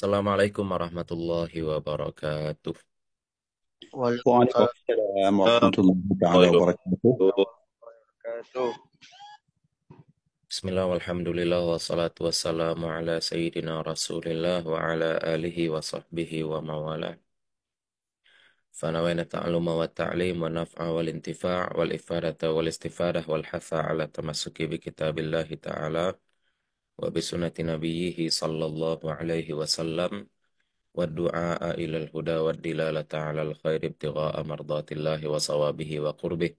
Assalamualaikum warahmatullahi wabarakatuh. Waalaikumsalam warahmatullahi wabarakatuh. Bismillah, walhamdulillah, wassalatu wassalamu ala sayyidina rasulillah wa ala alihi wa sahbihi wa mawala. فنوينا التعلم والتعليم والنفع والانتفاع والإفادة والاستفادة والحث على التمسك بكتاب kitabillahi taala. وبسنة نبيه صلى الله عليه وسلم والدعاء إلى الهدى والدلالة على الخير ابتغاء مرضات الله وصوابه وقربه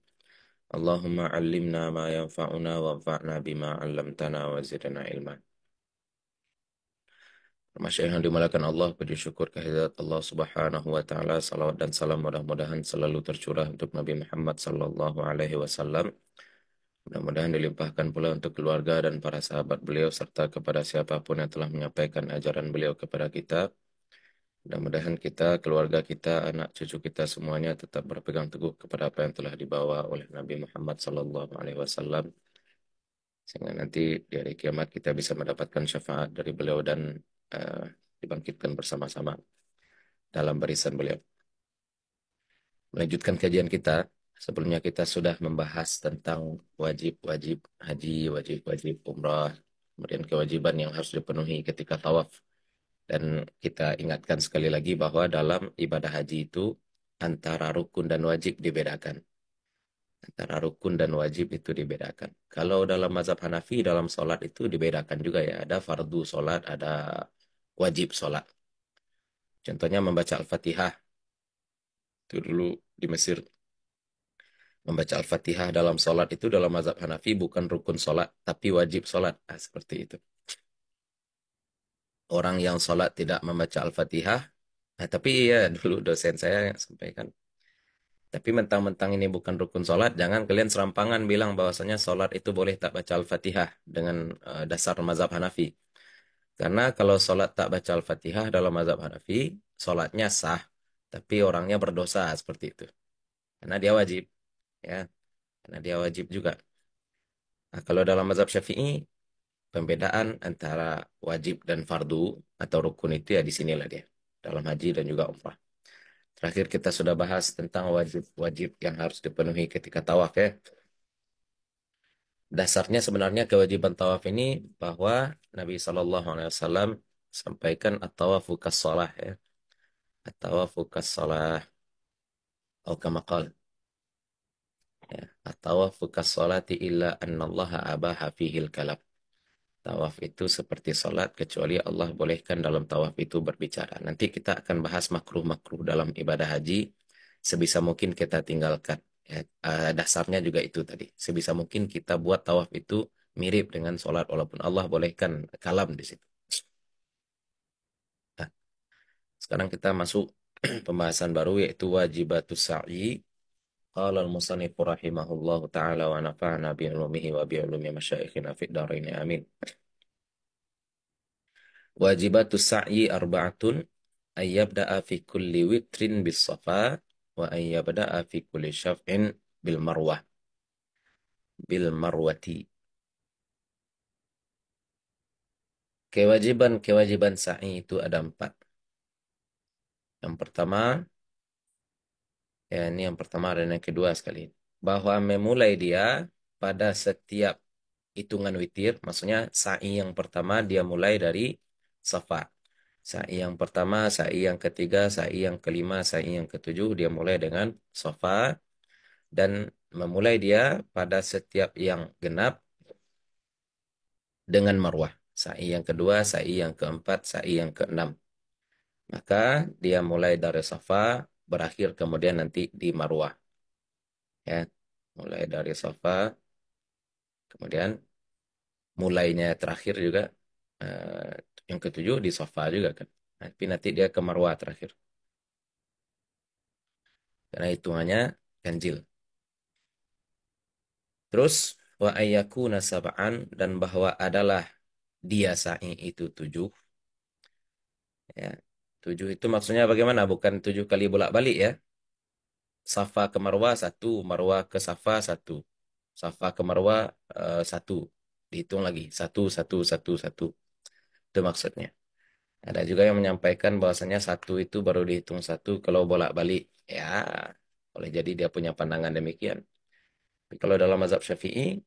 اللهم علمنا ما ينفعنا وانفعنا بما علمتنا وزدنا علما Masya yang dimulakan Allah, bersyukur kehadirat Allah Subhanahu wa Ta'ala, salawat dan salam mudah-mudahan selalu tercurah untuk Nabi Muhammad Sallallahu Alaihi Wasallam, Mudah-mudahan dilimpahkan pula untuk keluarga dan para sahabat beliau serta kepada siapapun yang telah menyampaikan ajaran beliau kepada kita. Mudah-mudahan kita, keluarga kita, anak cucu kita semuanya tetap berpegang teguh kepada apa yang telah dibawa oleh Nabi Muhammad Sallallahu Alaihi Wasallam sehingga nanti di hari kiamat kita bisa mendapatkan syafaat dari beliau dan uh, dibangkitkan bersama-sama dalam barisan beliau. Melanjutkan kajian kita, Sebelumnya kita sudah membahas tentang wajib-wajib haji, wajib-wajib umrah, kemudian kewajiban yang harus dipenuhi ketika tawaf. Dan kita ingatkan sekali lagi bahwa dalam ibadah haji itu antara rukun dan wajib dibedakan. Antara rukun dan wajib itu dibedakan. Kalau dalam mazhab Hanafi, dalam sholat itu dibedakan juga ya. Ada fardu sholat, ada wajib sholat. Contohnya membaca Al-Fatihah. Itu dulu di Mesir membaca Al-Fatihah dalam sholat itu dalam mazhab Hanafi bukan rukun sholat, tapi wajib sholat. Nah, seperti itu. Orang yang sholat tidak membaca Al-Fatihah, nah, tapi ya dulu dosen saya yang sampaikan, tapi mentang-mentang ini bukan rukun sholat, jangan kalian serampangan bilang bahwasanya sholat itu boleh tak baca Al-Fatihah dengan eh, dasar mazhab Hanafi. Karena kalau sholat tak baca Al-Fatihah dalam mazhab Hanafi, sholatnya sah, tapi orangnya berdosa seperti itu. Karena dia wajib ya karena dia wajib juga nah, kalau dalam mazhab syafi'i pembedaan antara wajib dan fardu atau rukun itu ya di sinilah dia dalam haji dan juga umrah terakhir kita sudah bahas tentang wajib-wajib yang harus dipenuhi ketika tawaf ya dasarnya sebenarnya kewajiban tawaf ini bahwa Nabi Shallallahu Alaihi Wasallam sampaikan at-tawafu kas ya at-tawafu kas atau kamakal Ya. Atawafu solat illa annallaha abaha fihil kalam. Tawaf itu seperti solat kecuali Allah bolehkan dalam tawaf itu berbicara. Nanti kita akan bahas makruh-makruh dalam ibadah haji. Sebisa mungkin kita tinggalkan. Ya, eh, dasarnya juga itu tadi. Sebisa mungkin kita buat tawaf itu mirip dengan solat walaupun Allah bolehkan kalam di situ. Nah, sekarang kita masuk pembahasan baru yaitu wajibatus sa'i قال المصنف رحمه الله تعالى ونفعنا بعلومه وبعلوم مشايخنا في الدارين آمين واجبات السعي أربعة أن يبدأ في كل وتر بالصفاء وأن يبدأ في كل شفع بالمروة بالمروة كواجبان كواجبان sa'i itu ada empat. Yang pertama, Ya, ini yang pertama dan yang kedua sekali. Bahwa memulai dia pada setiap hitungan witir, maksudnya sa'i yang pertama dia mulai dari safa. Sa'i yang pertama, sa'i yang ketiga, sa'i yang kelima, sa'i yang ketujuh, dia mulai dengan safa. Dan memulai dia pada setiap yang genap dengan marwah. Sa'i yang kedua, sa'i yang keempat, sa'i yang keenam. Maka dia mulai dari safa, berakhir kemudian nanti di marwah. Ya, mulai dari sofa, kemudian mulainya terakhir juga eh, yang ketujuh di sofa juga kan. Nah, tapi nanti dia ke marwah terakhir. Karena hitungannya ganjil. Terus wa ayyaku sab'an dan bahwa adalah dia sa'i itu tujuh. Ya, Tujuh itu maksudnya bagaimana? Bukan tujuh kali bolak-balik ya. Safa ke Marwah satu, Marwah ke Safa satu. Safa ke Marwah uh, satu. Dihitung lagi. Satu, satu, satu, satu. Itu maksudnya. Ada juga yang menyampaikan bahwasanya satu itu baru dihitung satu kalau bolak-balik. Ya, oleh jadi dia punya pandangan demikian. Tapi kalau dalam mazhab syafi'i,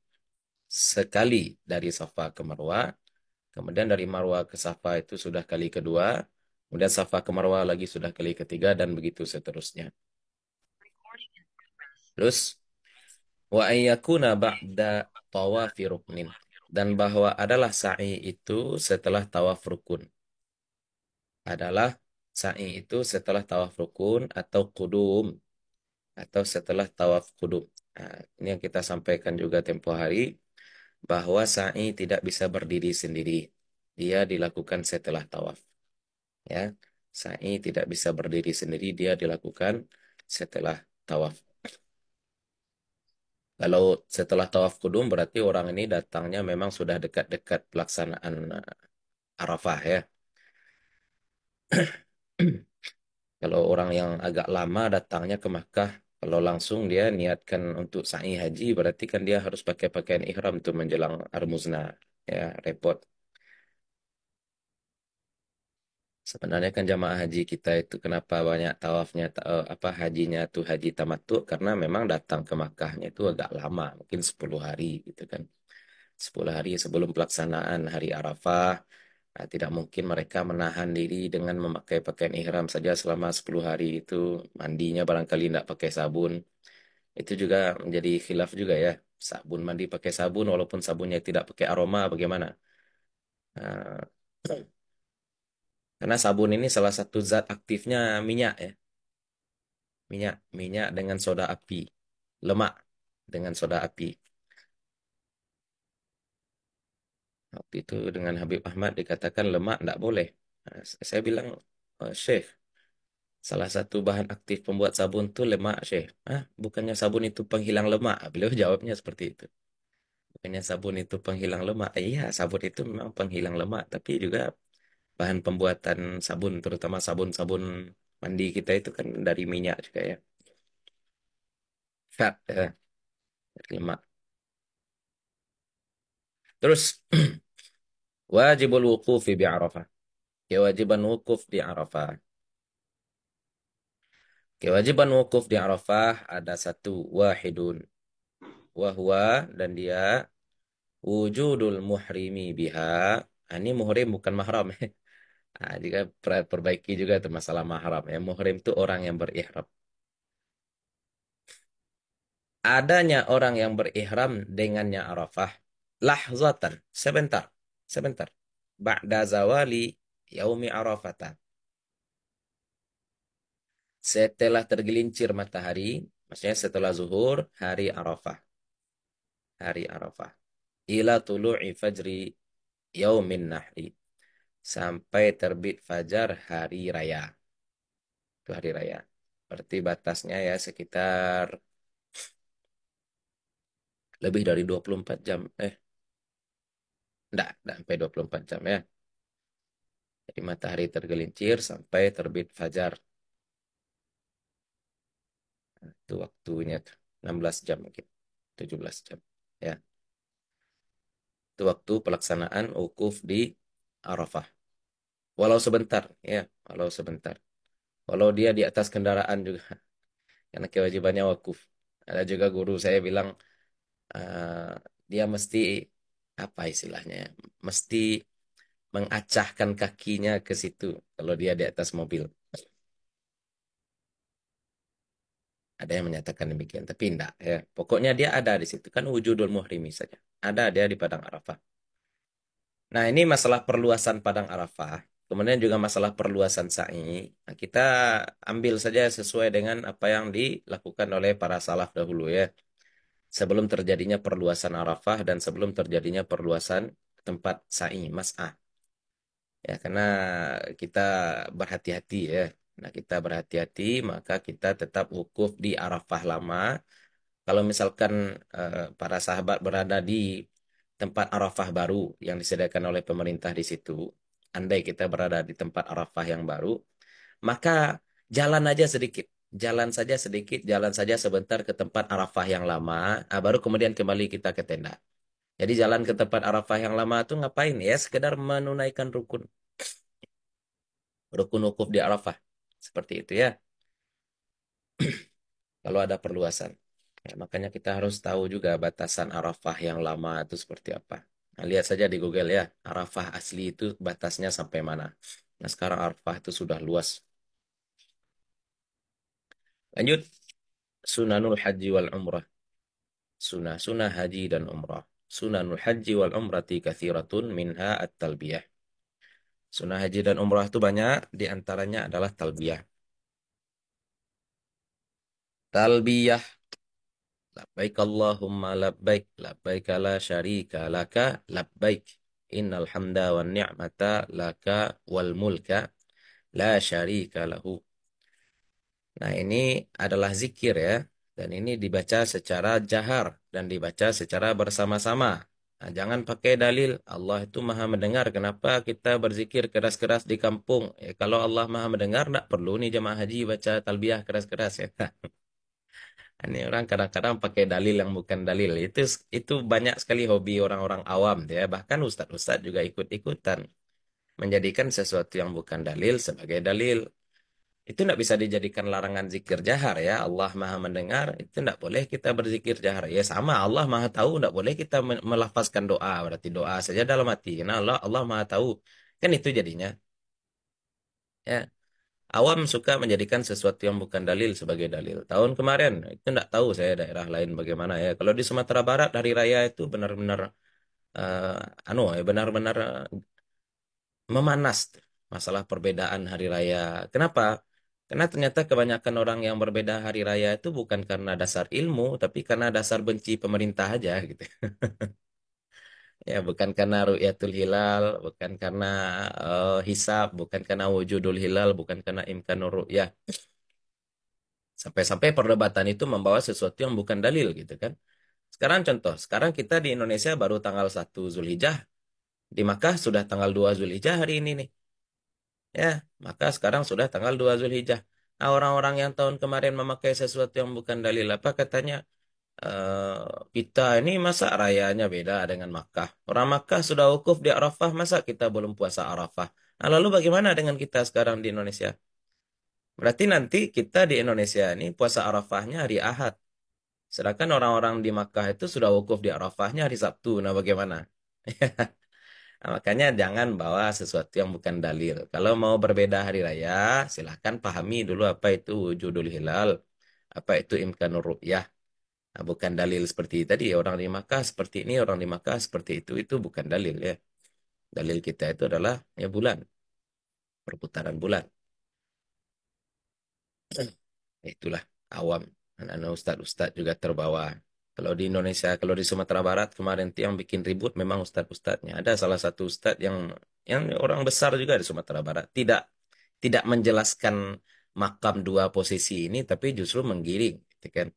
sekali dari Safa ke Marwah, kemudian dari Marwa ke Safa itu sudah kali kedua, Kemudian Safa ke lagi sudah kali ketiga dan begitu seterusnya. Terus wa ayyakuna ba'da tawaf ruknin dan bahwa adalah sa'i itu setelah tawaf rukun. Adalah sa'i itu setelah tawaf rukun atau kudum atau setelah tawaf kudum. Nah, ini yang kita sampaikan juga tempo hari bahwa sa'i tidak bisa berdiri sendiri. Dia dilakukan setelah tawaf ya sa'i tidak bisa berdiri sendiri dia dilakukan setelah tawaf kalau setelah tawaf kudum berarti orang ini datangnya memang sudah dekat-dekat pelaksanaan eh, Arafah ya kalau orang yang agak lama datangnya ke Makkah kalau langsung dia niatkan untuk sa'i haji berarti kan dia harus pakai pakaian ihram tuh menjelang Armuzna ya repot Sebenarnya kan jamaah haji kita itu kenapa banyak tawafnya eh, apa hajinya tuh haji tamat tuh karena memang datang ke Makkahnya itu agak lama, mungkin 10 hari gitu kan. 10 hari sebelum pelaksanaan hari Arafah. Nah, tidak mungkin mereka menahan diri dengan memakai pakaian ihram saja selama 10 hari itu mandinya barangkali tidak pakai sabun. Itu juga menjadi khilaf juga ya. Sabun mandi pakai sabun walaupun sabunnya tidak pakai aroma bagaimana? Nah, Karena sabun ini salah satu zat aktifnya minyak ya. Minyak, minyak dengan soda api. Lemak dengan soda api. Waktu itu dengan Habib Ahmad dikatakan lemak tidak boleh. Nah, saya bilang, oh, Syekh, salah satu bahan aktif pembuat sabun itu lemak, Syekh. Hah? Bukannya sabun itu penghilang lemak? Ah, beliau jawabnya seperti itu. Bukannya sabun itu penghilang lemak. Iya, sabun itu memang penghilang lemak, tapi juga bahan pembuatan sabun terutama sabun-sabun mandi kita itu kan dari minyak juga ya fat ya dari lemak terus wajibul wukuf ya, di Arafah kewajiban ya, wukuf di Arafah kewajiban wukuf di Arafah ada satu wahidun wahwa dan dia wujudul muhrimi biha ah, ini muhrim bukan mahram Nah, jika perbaiki juga tuh masalah mahram. Ya, muhrim itu orang yang berihram. Adanya orang yang berihram dengannya Arafah. Lahzatan, sebentar, sebentar. Ba'da zawali yaumi Arafata. Setelah tergelincir matahari, maksudnya setelah zuhur, hari Arafah. Hari Arafah. Ila tulu'i fajri yaumin nahri sampai terbit fajar hari raya. Itu hari raya. Berarti batasnya ya sekitar lebih dari 24 jam. Eh, enggak, enggak sampai 24 jam ya. Jadi matahari tergelincir sampai terbit fajar. itu waktunya tuh. 16 jam mungkin. 17 jam. Ya. Itu waktu pelaksanaan ukuf di Arafah. Walau sebentar, ya, walau sebentar. Walau dia di atas kendaraan juga. Karena kewajibannya wakuf. Ada juga guru saya bilang, uh, dia mesti, apa istilahnya, ya, mesti mengacahkan kakinya ke situ kalau dia di atas mobil. Ada yang menyatakan demikian, tapi tidak. Ya. Pokoknya dia ada di situ. Kan wujudul muhrimi saja. Ada dia di Padang Arafah. Nah ini masalah perluasan Padang Arafah. Kemudian juga masalah perluasan sa'i. Nah, kita ambil saja sesuai dengan apa yang dilakukan oleh para salaf dahulu ya. Sebelum terjadinya perluasan Arafah dan sebelum terjadinya perluasan tempat sa'i, mas'ah. Ya, karena kita berhati-hati ya. Nah, kita berhati-hati maka kita tetap wukuf di Arafah lama. Kalau misalkan eh, para sahabat berada di tempat Arafah baru yang disediakan oleh pemerintah di situ, andai kita berada di tempat Arafah yang baru, maka jalan aja sedikit. Jalan saja sedikit, jalan saja sebentar ke tempat Arafah yang lama, nah, baru kemudian kembali kita ke tenda. Jadi jalan ke tempat Arafah yang lama itu ngapain? Ya sekedar menunaikan rukun. Rukun hukum di Arafah. Seperti itu ya. Kalau ada perluasan. Ya, makanya kita harus tahu juga batasan Arafah yang lama itu seperti apa lihat saja di Google ya, Arafah asli itu batasnya sampai mana. Nah, sekarang Arafah itu sudah luas. Lanjut, Sunanul Haji wal Umrah. Sunah, sunah haji dan umrah. Sunanul haji wal umrati kathiratun minha at-talbiyah. Sunah haji dan umrah itu banyak, di antaranya adalah talbiyah. Talbiyah Labbaik Allahumma labbaik, labbaik la syarika laka labbaik. Innal hamda wa ni'mata laka wal mulka la syarika lahu. Nah ini adalah zikir ya. Dan ini dibaca secara jahar dan dibaca secara bersama-sama. Nah, jangan pakai dalil. Allah itu maha mendengar. Kenapa kita berzikir keras-keras di kampung? Ya, kalau Allah maha mendengar, tidak perlu nih jemaah haji baca talbiyah keras-keras ya. ini orang kadang-kadang pakai dalil yang bukan dalil itu itu banyak sekali hobi orang-orang awam ya bahkan ustadz-ustadz juga ikut-ikutan menjadikan sesuatu yang bukan dalil sebagai dalil itu tidak bisa dijadikan larangan zikir jahar ya Allah maha mendengar itu tidak boleh kita berzikir jahar ya sama Allah maha tahu tidak boleh kita melafazkan doa berarti doa saja dalam hati nah Allah Allah maha tahu kan itu jadinya ya Awam suka menjadikan sesuatu yang bukan dalil sebagai dalil. Tahun kemarin, itu nggak tahu saya daerah lain bagaimana ya. Kalau di Sumatera Barat, hari raya itu benar-benar, uh, anu ya, benar-benar eh, memanas masalah perbedaan hari raya. Kenapa? Karena ternyata kebanyakan orang yang berbeda hari raya itu bukan karena dasar ilmu, tapi karena dasar benci pemerintah aja gitu. Ya, bukan karena ru'yatul hilal, bukan karena uh, hisab, bukan karena wujudul hilal, bukan karena imkanur ru'yah. Sampai-sampai perdebatan itu membawa sesuatu yang bukan dalil gitu kan. Sekarang contoh, sekarang kita di Indonesia baru tanggal 1 Zulhijjah. Di Makkah sudah tanggal 2 Zulhijjah hari ini nih. Ya, maka sekarang sudah tanggal 2 Zulhijjah. Nah, orang-orang yang tahun kemarin memakai sesuatu yang bukan dalil apa katanya Eh, kita ini masa rayanya beda dengan Makkah. Orang Makkah sudah wukuf di Arafah, masa kita belum puasa Arafah? Nah, lalu bagaimana dengan kita sekarang di Indonesia? Berarti nanti kita di Indonesia ini puasa Arafahnya hari Ahad. Sedangkan orang-orang di Makkah itu sudah wukuf di Arafahnya hari Sabtu. Nah, bagaimana? nah, makanya jangan bawa sesuatu yang bukan dalil. Kalau mau berbeda hari raya, silahkan pahami dulu apa itu wujudul hilal, apa itu imkanur ru'yah Nah, bukan dalil seperti tadi orang di Makkah seperti ini, orang di Makkah seperti itu, itu bukan dalil ya. Dalil kita itu adalah ya bulan. Perputaran bulan. Itulah awam anak-anak ustaz-ustaz juga terbawa. Kalau di Indonesia, kalau di Sumatera Barat kemarin itu yang bikin ribut memang ustaz-ustaznya. Ada salah satu ustaz yang yang orang besar juga di Sumatera Barat tidak tidak menjelaskan makam dua posisi ini tapi justru menggiring gitu kan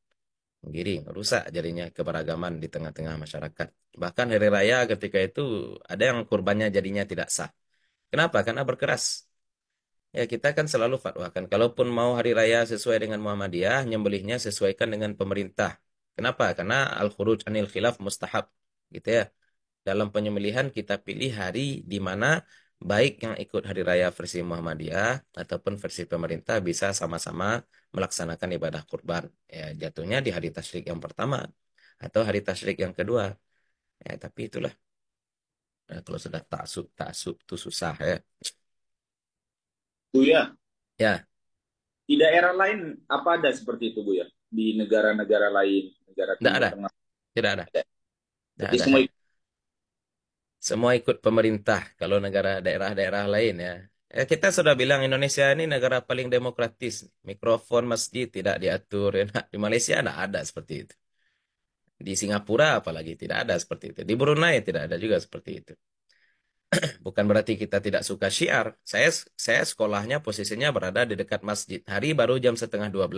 menggiring, rusak jadinya keberagaman di tengah-tengah masyarakat. Bahkan hari raya ketika itu ada yang kurbannya jadinya tidak sah. Kenapa? Karena berkeras. Ya kita kan selalu fatwakan, kalaupun mau hari raya sesuai dengan Muhammadiyah, nyembelihnya sesuaikan dengan pemerintah. Kenapa? Karena al-khuruj anil khilaf mustahab, gitu ya. Dalam penyembelihan kita pilih hari di mana baik yang ikut hari raya versi Muhammadiyah ataupun versi pemerintah bisa sama-sama melaksanakan ibadah kurban. Ya, jatuhnya di hari tasyrik yang pertama atau hari tasyrik yang kedua. Ya, tapi itulah nah, kalau sudah taksub taksub itu susah ya. Bu ya. Ya. Di daerah lain apa ada seperti itu Bu ya? Di negara-negara lain, negara Tidak ada. Tidak ada. Tidak ada. Jadi semua semua ikut pemerintah kalau negara daerah-daerah lain ya. ya. Kita sudah bilang Indonesia ini negara paling demokratis. Mikrofon masjid tidak diatur. Ya. Nah, di Malaysia tidak ada seperti itu. Di Singapura apalagi tidak ada seperti itu. Di Brunei tidak ada juga seperti itu. Bukan berarti kita tidak suka syiar. Saya saya sekolahnya posisinya berada di dekat masjid. Hari baru jam setengah 12.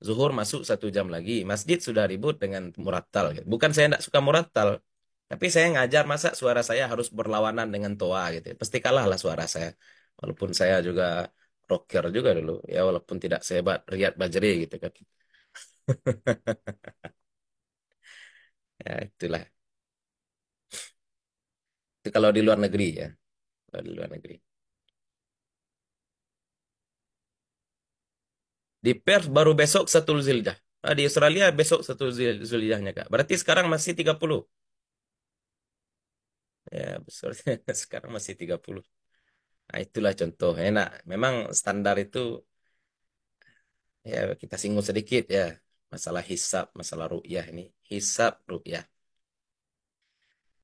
Zuhur masuk satu jam lagi. Masjid sudah ribut dengan muratal Bukan saya tidak suka muratal tapi saya ngajar masa suara saya harus berlawanan dengan toa gitu. Ya. Pasti kalah lah suara saya. Walaupun saya juga rocker juga dulu ya walaupun tidak sehebat Riyad Bajri gitu kan. ya itulah. Itu kalau di luar negeri ya. Kalau di luar negeri. Di Perth baru besok satu zildah. Ah, di Australia besok satu zildahnya Kak. Berarti sekarang masih 30. Ya, besarnya sekarang masih 30. Nah, itulah contoh. Enak. Ya, memang standar itu ya kita singgung sedikit ya. Masalah hisap, masalah ru'yah ini. Hisap, ru'yah.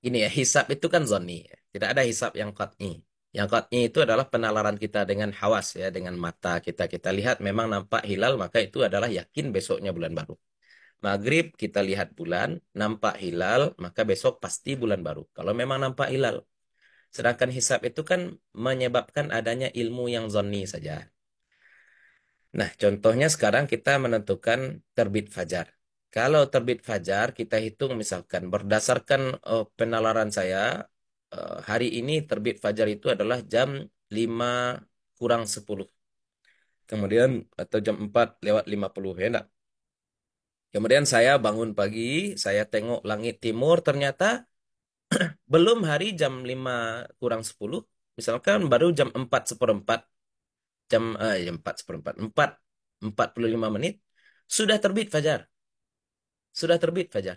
Ini ya, hisap itu kan zoni. Tidak ada hisap yang qat'i. Yang qat'i itu adalah penalaran kita dengan hawas ya, dengan mata kita. Kita lihat memang nampak hilal, maka itu adalah yakin besoknya bulan baru. Maghrib kita lihat bulan, nampak hilal, maka besok pasti bulan baru. Kalau memang nampak hilal. Sedangkan hisap itu kan menyebabkan adanya ilmu yang zonni saja. Nah, contohnya sekarang kita menentukan terbit fajar. Kalau terbit fajar kita hitung misalkan berdasarkan uh, penalaran saya, eh, hari ini terbit fajar itu adalah jam 5 kurang 10. Kemudian atau jam 4 lewat 50 ya enggak? Kemudian saya bangun pagi, saya tengok langit timur, ternyata belum hari jam 5 kurang 10, misalkan baru jam 4 seperempat, jam, eh, jam 4 seperempat, 4, 45 menit, sudah terbit fajar. Sudah terbit fajar.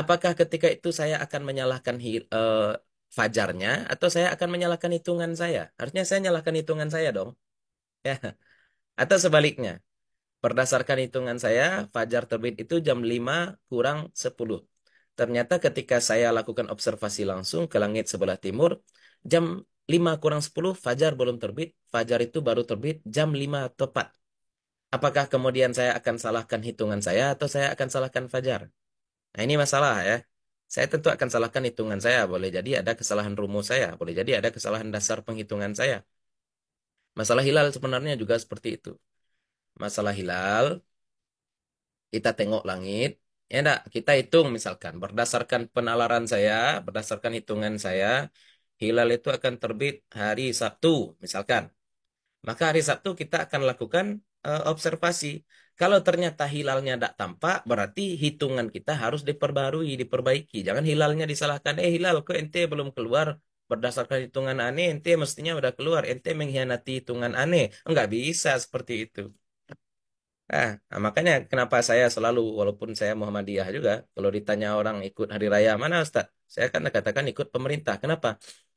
Apakah ketika itu saya akan menyalahkan uh, fajarnya atau saya akan menyalahkan hitungan saya? Harusnya saya nyalahkan hitungan saya dong. Ya. Atau sebaliknya, Berdasarkan hitungan saya, fajar terbit itu jam 5 kurang 10. Ternyata ketika saya lakukan observasi langsung ke langit sebelah timur, jam 5 kurang 10 fajar belum terbit, fajar itu baru terbit jam 5 tepat. Apakah kemudian saya akan salahkan hitungan saya atau saya akan salahkan fajar? Nah ini masalah ya. Saya tentu akan salahkan hitungan saya, boleh jadi ada kesalahan rumus saya, boleh jadi ada kesalahan dasar penghitungan saya. Masalah hilal sebenarnya juga seperti itu masalah hilal, kita tengok langit, ya enggak, kita hitung misalkan berdasarkan penalaran saya, berdasarkan hitungan saya, hilal itu akan terbit hari Sabtu misalkan. Maka hari Sabtu kita akan lakukan uh, observasi. Kalau ternyata hilalnya tidak tampak, berarti hitungan kita harus diperbarui, diperbaiki. Jangan hilalnya disalahkan. Eh hilal, kok ente belum keluar berdasarkan hitungan aneh, ente mestinya udah keluar. Ente mengkhianati hitungan aneh. Enggak bisa seperti itu. Nah, nah, makanya kenapa saya selalu, walaupun saya Muhammadiyah juga, kalau ditanya orang ikut hari raya, mana Ustaz? Saya akan katakan ikut pemerintah. Kenapa?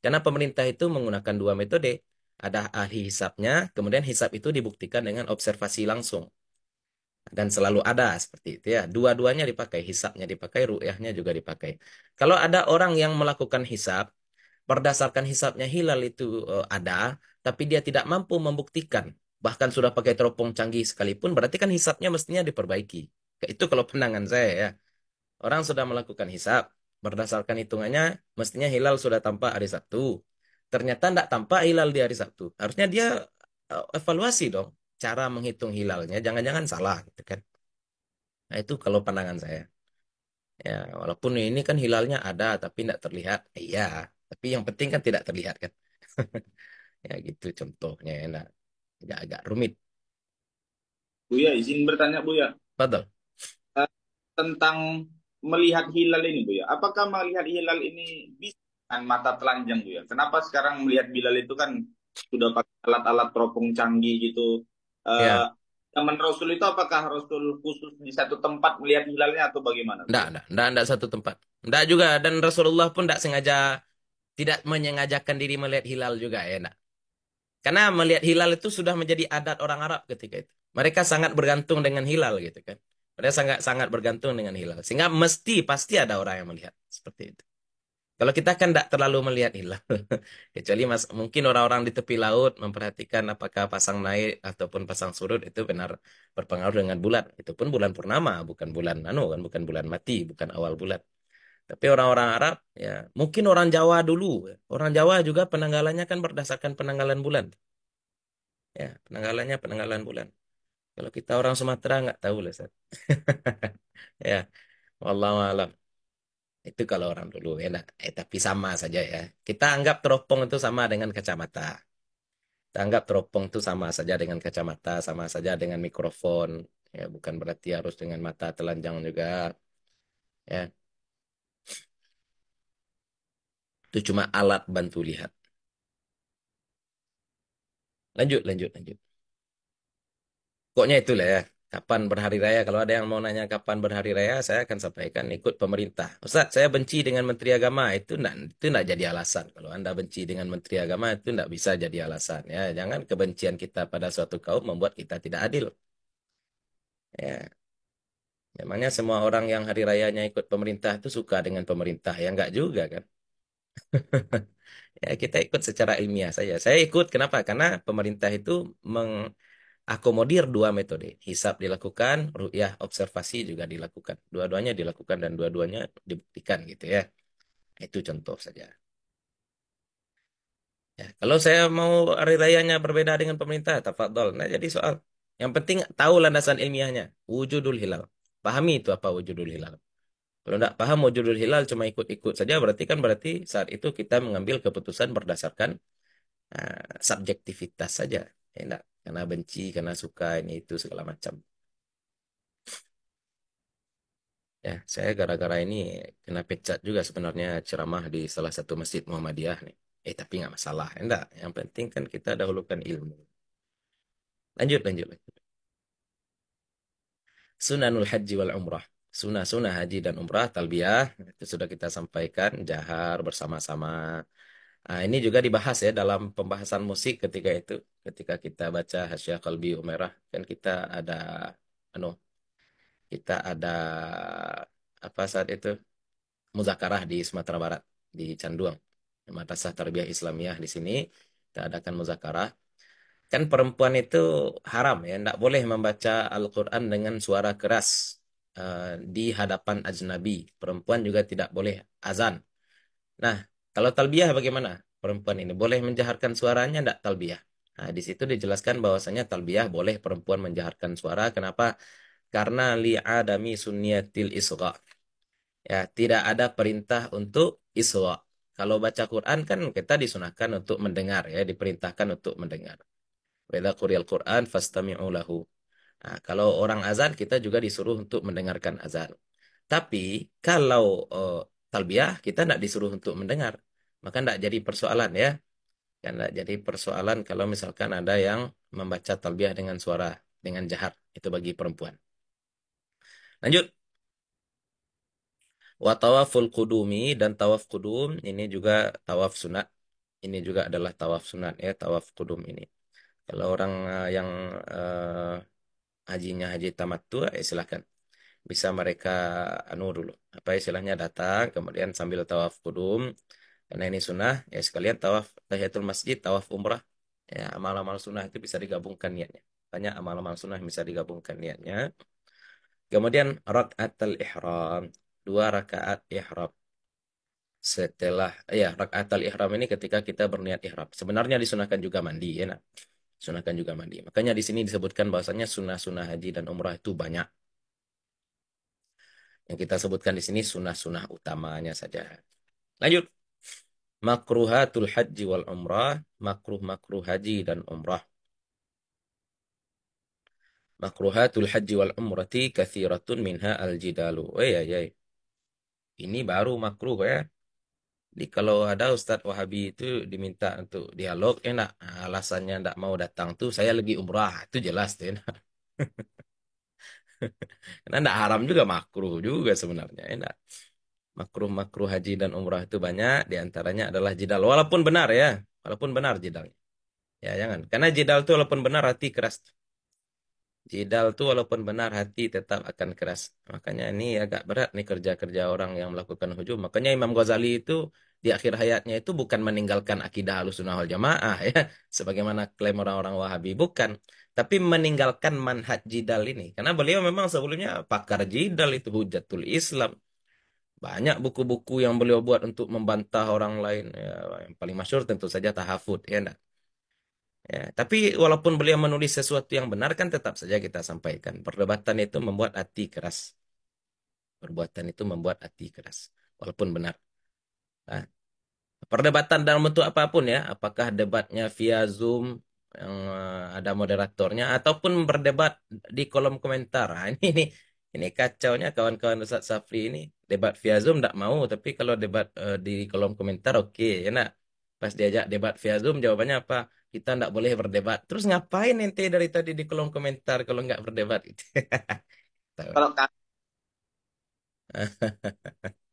Karena pemerintah itu menggunakan dua metode. Ada ahli hisapnya, kemudian hisap itu dibuktikan dengan observasi langsung. Dan selalu ada seperti itu ya. Dua-duanya dipakai, hisapnya dipakai, ru'yahnya juga dipakai. Kalau ada orang yang melakukan hisap, berdasarkan hisapnya hilal itu eh, ada, tapi dia tidak mampu membuktikan bahkan sudah pakai teropong canggih sekalipun, berarti kan hisapnya mestinya diperbaiki. Itu kalau pandangan saya ya. Orang sudah melakukan hisap, berdasarkan hitungannya, mestinya hilal sudah tampak hari Sabtu. Ternyata tidak tampak hilal di hari Sabtu. Harusnya dia eh, evaluasi dong cara menghitung hilalnya. Jangan-jangan salah gitu kan. Nah itu kalau pandangan saya. Ya, walaupun ini kan hilalnya ada tapi tidak terlihat. Iya, tapi yang penting kan tidak terlihat kan. ya gitu contohnya enak agak-agak rumit. ya izin bertanya Buya. Betul. Uh, eh, tentang melihat hilal ini bu ya, Apakah melihat hilal ini bisa dengan mata telanjang bu ya, Kenapa sekarang melihat hilal itu kan sudah pakai alat-alat teropong canggih gitu. Uh, eh, yeah. Rasul itu apakah Rasul khusus di satu tempat melihat hilalnya atau bagaimana? Tidak, tidak, tidak, tidak satu tempat. Tidak juga, dan Rasulullah pun tidak sengaja, tidak menyengajakan diri melihat hilal juga ya, tidak. Karena melihat hilal itu sudah menjadi adat orang Arab ketika itu. Mereka sangat bergantung dengan hilal gitu kan. Mereka sangat sangat bergantung dengan hilal. Sehingga mesti pasti ada orang yang melihat seperti itu. Kalau kita kan tidak terlalu melihat hilal. Kecuali mas, mungkin orang-orang di tepi laut memperhatikan apakah pasang naik ataupun pasang surut itu benar berpengaruh dengan bulan. Itu pun bulan purnama, bukan bulan nano kan, bukan bulan mati, bukan awal bulan. Tapi orang-orang Arab, ya mungkin orang Jawa dulu, orang Jawa juga penanggalannya kan berdasarkan penanggalan bulan. Ya, penanggalannya penanggalan bulan. Kalau kita orang Sumatera nggak tahu lah, Ustaz. ya, wallahu alam. Itu kalau orang dulu ya, nah, eh, tapi sama saja ya. Kita anggap teropong itu sama dengan kacamata. Kita anggap teropong itu sama saja dengan kacamata, sama saja dengan mikrofon. Ya, bukan berarti harus dengan mata telanjang juga. Ya Itu cuma alat bantu lihat. Lanjut, lanjut, lanjut. Pokoknya itulah ya. Kapan berhari raya? Kalau ada yang mau nanya kapan berhari raya, saya akan sampaikan ikut pemerintah. Ustaz, saya benci dengan Menteri Agama. Itu tidak itu enggak jadi alasan. Kalau Anda benci dengan Menteri Agama, itu tidak bisa jadi alasan. ya Jangan kebencian kita pada suatu kaum membuat kita tidak adil. Ya. Memangnya semua orang yang hari rayanya ikut pemerintah itu suka dengan pemerintah. Ya enggak juga kan. Ya, kita ikut secara ilmiah saja. Saya ikut kenapa? Karena pemerintah itu mengakomodir dua metode. Hisap dilakukan, ru'yah observasi juga dilakukan. Dua-duanya dilakukan dan dua-duanya dibuktikan gitu ya. Itu contoh saja. Ya, kalau saya mau hari berbeda dengan pemerintah, tafadhol. Nah, jadi soal yang penting tahu landasan ilmiahnya. Wujudul hilal. Pahami itu apa wujudul hilal. Kalau tidak paham wujudul hilal cuma ikut-ikut saja berarti kan berarti saat itu kita mengambil keputusan berdasarkan uh, subjektivitas saja. Ya, enggak. Karena benci, karena suka, ini itu segala macam. Ya, saya gara-gara ini kena pecat juga sebenarnya ceramah di salah satu masjid Muhammadiyah nih. Eh, tapi nggak masalah. Enggak. Ya Yang penting kan kita dahulukan ilmu. Lanjut, lanjut, lanjut. Sunanul Haji wal Umrah sunah-sunah haji dan umrah talbiyah itu sudah kita sampaikan jahar bersama-sama. Nah, ini juga dibahas ya dalam pembahasan musik ketika itu ketika kita baca Hasyiah Kalbi Umrah kan kita ada anu kita ada apa saat itu muzakarah di Sumatera Barat di Canduang Madrasah Tarbiyah Islamiyah di sini kita adakan muzakarah kan perempuan itu haram ya tidak boleh membaca Al-Quran dengan suara keras Eh, di hadapan ajnabi. Perempuan juga tidak boleh azan. Nah, kalau talbiyah bagaimana? Perempuan ini boleh menjaharkan suaranya tidak talbiyah? Nah, di situ dijelaskan bahwasanya talbiyah boleh perempuan menjaharkan suara. Kenapa? Karena li'adami sunniyatil isra. Ya, tidak ada perintah untuk isra. Kalau baca Quran kan kita disunahkan untuk mendengar ya, diperintahkan untuk mendengar. Wala Quran fastami'u lahu. Nah, kalau orang azan kita juga disuruh untuk mendengarkan azan. Tapi kalau uh, talbiyah kita tidak disuruh untuk mendengar, maka tidak jadi persoalan ya. Kan jadi persoalan kalau misalkan ada yang membaca talbiyah dengan suara dengan jahat itu bagi perempuan. Lanjut. Wa tawaful kudumi dan tawaf kudum ini juga tawaf sunat. Ini juga adalah tawaf sunat ya, tawaf kudum ini. Kalau orang eh, yang uh, hajinya haji tamat tua eh, ya silahkan bisa mereka anu dulu apa istilahnya datang kemudian sambil tawaf kudum karena ini sunnah ya sekalian tawaf tahiyatul masjid tawaf umrah ya amal-amal sunnah itu bisa digabungkan niatnya banyak amal-amal sunnah bisa digabungkan niatnya kemudian rakaatul ihram dua rakaat ihram setelah ya rakaat al ihram ini ketika kita berniat ihram sebenarnya disunahkan juga mandi ya nak? sunahkan juga mandi. Makanya di sini disebutkan bahwasanya sunah-sunah haji dan umrah itu banyak. Yang kita sebutkan di sini sunah-sunah utamanya saja. Lanjut. Makruhatul haji wal umrah, makruh-makruh haji dan umrah. Makruhatul haji wal umrati kathiratun minha al-jidalu. Oh ya, iya. Ini baru makruh ya. Jadi kalau ada Ustadz Wahabi itu diminta untuk dialog enak ah, alasannya tidak mau datang tuh saya lagi umrah itu jelas tuh enak karena tidak haram juga makruh juga sebenarnya enak makruh makruh haji dan umrah itu banyak diantaranya adalah jidal walaupun benar ya walaupun benar jidalnya ya jangan karena jidal tuh walaupun benar hati keras jidal tuh walaupun benar hati tetap akan keras makanya ini agak berat nih kerja kerja orang yang melakukan hujum makanya Imam Ghazali itu di akhir hayatnya itu bukan meninggalkan akidah sunnah wal Jamaah ya, sebagaimana klaim orang-orang Wahabi bukan, tapi meninggalkan manhaj jidal ini. Karena beliau memang sebelumnya pakar jidal itu Hujatul Islam. Banyak buku-buku yang beliau buat untuk membantah orang lain. Ya, yang paling masyur tentu saja Tahafud, ya enggak? Ya, tapi walaupun beliau menulis sesuatu yang benar kan tetap saja kita sampaikan. Perdebatan itu membuat hati keras. Perbuatan itu membuat hati keras. Walaupun benar. Nah, perdebatan dalam bentuk apapun ya, apakah debatnya via Zoom yang eh, ada moderatornya ataupun berdebat di kolom komentar. Nah, ini ini ini kacaunya kawan-kawan Ustaz Safri ini debat via Zoom tidak mau, tapi kalau debat uh, di kolom komentar oke, okay, ya nak. Pas diajak debat via Zoom jawabannya apa? Kita tidak boleh berdebat. Terus ngapain nanti dari tadi di kolom komentar kalau nggak berdebat gitu. kalau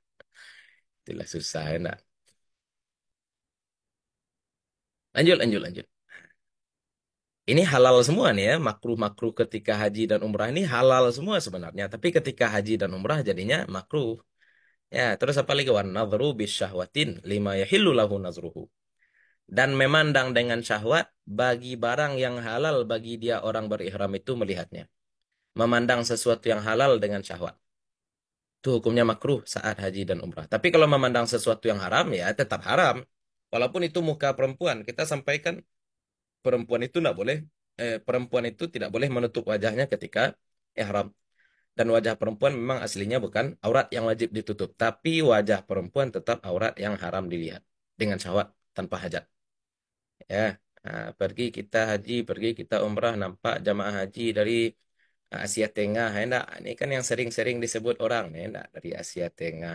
Itulah susah enak. ¿eh? Lanjut, lanjut, lanjut. Ini halal semua nih ya, makruh-makruh ketika haji dan umrah ini halal semua sebenarnya. Tapi ketika haji dan umrah jadinya makruh. Ya, terus apa lagi? warna bis bisyahwatin lima yahillu lahu nazruhu. Dan memandang dengan syahwat bagi barang yang halal bagi dia orang berihram itu melihatnya. Memandang sesuatu yang halal dengan syahwat itu hukumnya makruh saat haji dan umrah. Tapi kalau memandang sesuatu yang haram ya tetap haram. Walaupun itu muka perempuan, kita sampaikan perempuan itu tidak boleh eh, perempuan itu tidak boleh menutup wajahnya ketika ihram. Dan wajah perempuan memang aslinya bukan aurat yang wajib ditutup, tapi wajah perempuan tetap aurat yang haram dilihat dengan syahwat tanpa hajat. Ya, nah, pergi kita haji, pergi kita umrah, nampak jamaah haji dari Asia Tengah, ya Ini kan yang sering-sering disebut orang, ya enggak? Dari Asia Tengah,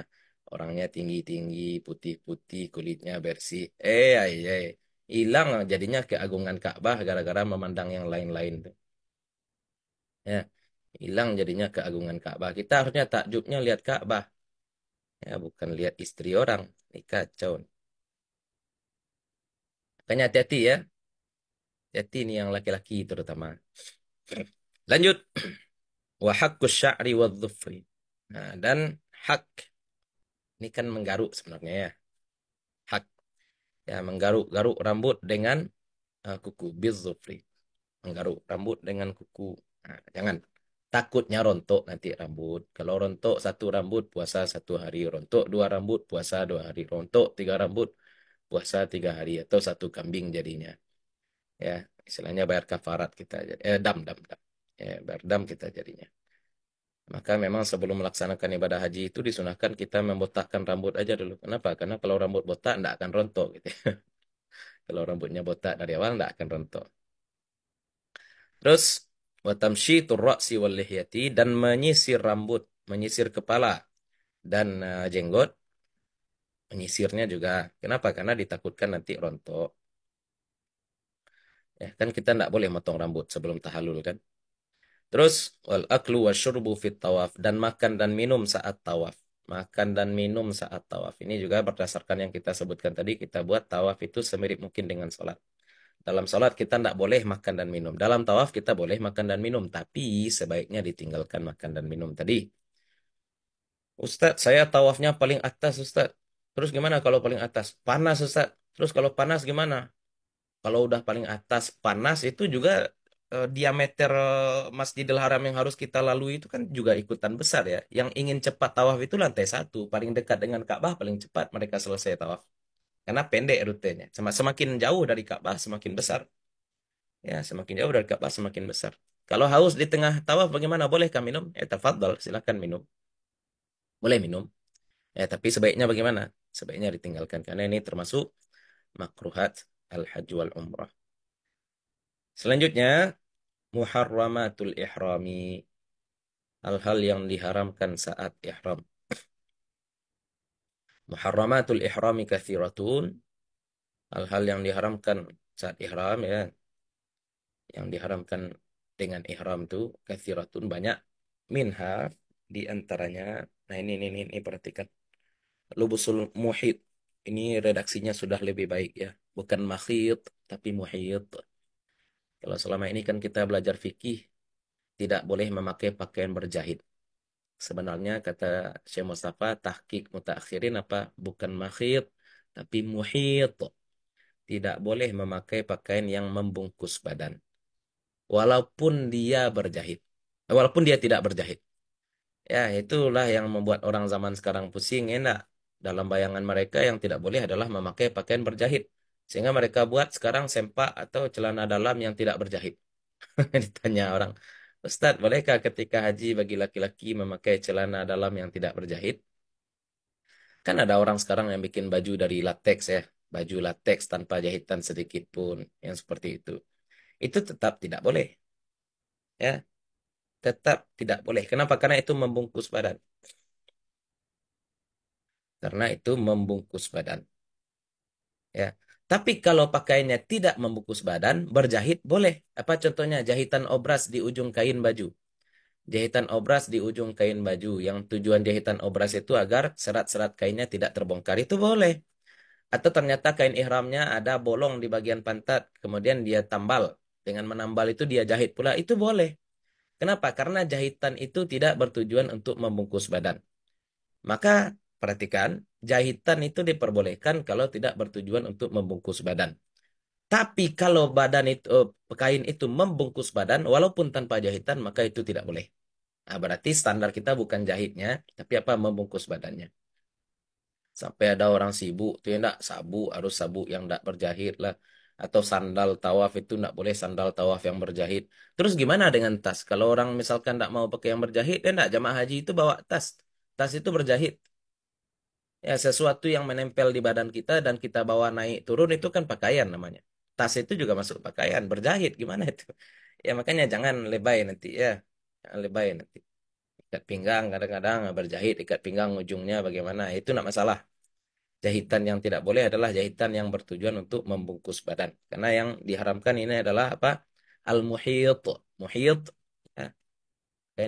orangnya tinggi-tinggi, putih-putih, kulitnya bersih. Eh, iya, iya. Hilang jadinya keagungan Ka'bah gara-gara memandang yang lain-lain Ya, hilang jadinya keagungan Ka'bah. Kita harusnya takjubnya lihat Ka'bah. Ya, bukan lihat istri orang. Ini kacau. Makanya hati-hati ya. Hati-hati nih yang laki-laki terutama. Lanjut. Wa haqqus sya'ri wa dhufri. Nah, dan hak ini kan menggaruk sebenarnya ya. Hak ya menggaruk-garuk rambut dengan uh, kuku bizufri. Menggaruk rambut dengan kuku. Nah, jangan takutnya rontok nanti rambut. Kalau rontok satu rambut puasa satu hari, rontok dua rambut puasa dua hari, rontok tiga rambut puasa tiga hari atau satu kambing jadinya. Ya, istilahnya bayar kafarat kita. Eh, dam, dam, dam ya, berdam kita jadinya. Maka memang sebelum melaksanakan ibadah haji itu disunahkan kita membotakkan rambut aja dulu. Kenapa? Karena kalau rambut botak tidak akan rontok gitu. Ya. kalau rambutnya botak dari awal tidak akan rontok. Terus watamshi turrasi wal dan menyisir rambut, menyisir kepala dan eh, jenggot. Menyisirnya juga. Kenapa? Karena ditakutkan nanti rontok. Ya, kan kita tidak boleh motong rambut sebelum tahalul kan. Terus wal aklu wasyurbu fit tawaf dan makan dan minum saat tawaf. Makan dan minum saat tawaf. Ini juga berdasarkan yang kita sebutkan tadi kita buat tawaf itu semirip mungkin dengan salat. Dalam salat kita tidak boleh makan dan minum. Dalam tawaf kita boleh makan dan minum, tapi sebaiknya ditinggalkan makan dan minum tadi. Ustadz, saya tawafnya paling atas Ustadz. Terus gimana kalau paling atas? Panas Ustadz. Terus kalau panas gimana? Kalau udah paling atas panas itu juga uh, diameter eh, Masjidil Haram yang harus kita lalui itu kan juga ikutan besar ya. Yang ingin cepat tawaf itu lantai satu, paling dekat dengan Ka'bah paling cepat mereka selesai tawaf. Karena pendek rutenya. Semakin jauh dari Ka'bah semakin besar. Ya, semakin jauh dari Ka'bah semakin besar. Kalau haus di tengah tawaf bagaimana? boleh Bolehkah minum? Ya, tafadhol, silakan minum. Boleh minum. Ya, tapi sebaiknya bagaimana? Sebaiknya ditinggalkan karena ini termasuk makruhat al-hajj wal umrah. Selanjutnya, muharramatul ihrami hal-hal yang diharamkan saat ihram muharramatul ihrami kathiratun hal-hal yang diharamkan saat ihram ya yang diharamkan dengan ihram itu kathiratun banyak minha di antaranya nah ini ini ini, ini perhatikan lubusul muhit ini redaksinya sudah lebih baik ya bukan mahit tapi muhit kalau selama ini kan kita belajar fikih tidak boleh memakai pakaian berjahit. Sebenarnya kata Syekh Mustafa tahqiq mutakhirin apa bukan mahir tapi muhit. Tidak boleh memakai pakaian yang membungkus badan. Walaupun dia berjahit. Eh, walaupun dia tidak berjahit. Ya, itulah yang membuat orang zaman sekarang pusing enak. Dalam bayangan mereka yang tidak boleh adalah memakai pakaian berjahit. Sehingga mereka buat sekarang sempak atau celana dalam yang tidak berjahit. Ditanya orang, Ustadz, bolehkah ketika haji bagi laki-laki memakai celana dalam yang tidak berjahit? Kan ada orang sekarang yang bikin baju dari latex ya, baju latex tanpa jahitan sedikit pun, yang seperti itu. Itu tetap tidak boleh. Ya, tetap tidak boleh. Kenapa? Karena itu membungkus badan. Karena itu membungkus badan. Ya, tapi kalau pakaiannya tidak membungkus badan, berjahit boleh. Apa contohnya? Jahitan obras di ujung kain baju. Jahitan obras di ujung kain baju. Yang tujuan jahitan obras itu agar serat-serat kainnya tidak terbongkar. Itu boleh. Atau ternyata kain ihramnya ada bolong di bagian pantat. Kemudian dia tambal. Dengan menambal itu dia jahit pula. Itu boleh. Kenapa? Karena jahitan itu tidak bertujuan untuk membungkus badan. Maka Perhatikan, jahitan itu diperbolehkan kalau tidak bertujuan untuk membungkus badan. Tapi kalau badan itu eh, kain itu membungkus badan walaupun tanpa jahitan maka itu tidak boleh. Nah, berarti standar kita bukan jahitnya, tapi apa membungkus badannya. Sampai ada orang sibuk tuh yang enggak sabu harus sabu yang tidak berjahit lah atau sandal tawaf itu tidak boleh sandal tawaf yang berjahit. Terus gimana dengan tas? Kalau orang misalkan tidak mau pakai yang berjahit, ya tidak jamaah haji itu bawa tas. Tas itu berjahit ya sesuatu yang menempel di badan kita dan kita bawa naik turun itu kan pakaian namanya tas itu juga masuk pakaian berjahit gimana itu ya makanya jangan lebay nanti ya jangan lebay nanti ikat pinggang kadang-kadang berjahit ikat pinggang ujungnya bagaimana itu tidak masalah jahitan yang tidak boleh adalah jahitan yang bertujuan untuk membungkus badan karena yang diharamkan ini adalah apa al muhiyat muhiyat ya.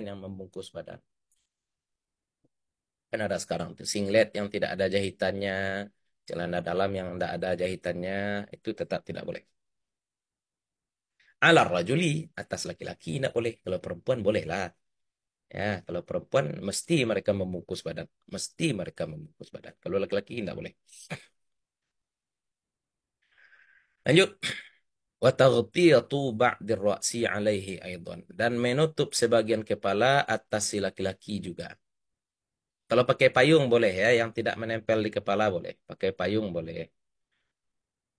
yang membungkus badan Kan ada sekarang tuh singlet yang tidak ada jahitannya, celana dalam yang tidak ada jahitannya, itu tetap tidak boleh. Alar rajuli, atas laki-laki tidak boleh. Kalau perempuan bolehlah. Ya, kalau perempuan mesti mereka membungkus badan. Mesti mereka membungkus badan. Kalau laki-laki tidak boleh. Lanjut. Wa ba'dir ra'si alaihi aidan. Dan menutup sebagian kepala atas si laki-laki juga. Kalau pakai payung boleh ya, yang tidak menempel di kepala boleh. Pakai payung boleh.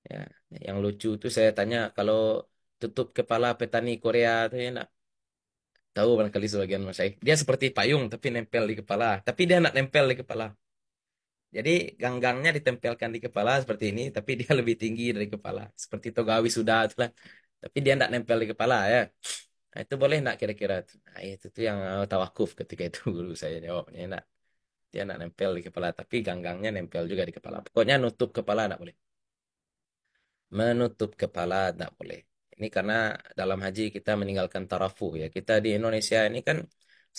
Ya, yang lucu itu saya tanya kalau tutup kepala petani Korea itu ya, nak Tahu barangkali sebagian masyarakat. Dia seperti payung tapi nempel di kepala. Tapi dia nak nempel di kepala. Jadi ganggangnya ditempelkan di kepala seperti ini, tapi dia lebih tinggi dari kepala. Seperti togawi sudah itulah. Tapi dia tidak nempel di kepala ya. Nah, itu boleh nak kira-kira. Nah, itu tuh yang eh, tawakuf ketika itu guru saya jawabnya nak dia nak nempel di kepala tapi ganggangnya nempel juga di kepala pokoknya nutup kepala tidak boleh menutup kepala tidak boleh ini karena dalam haji kita meninggalkan tarafu ya kita di Indonesia ini kan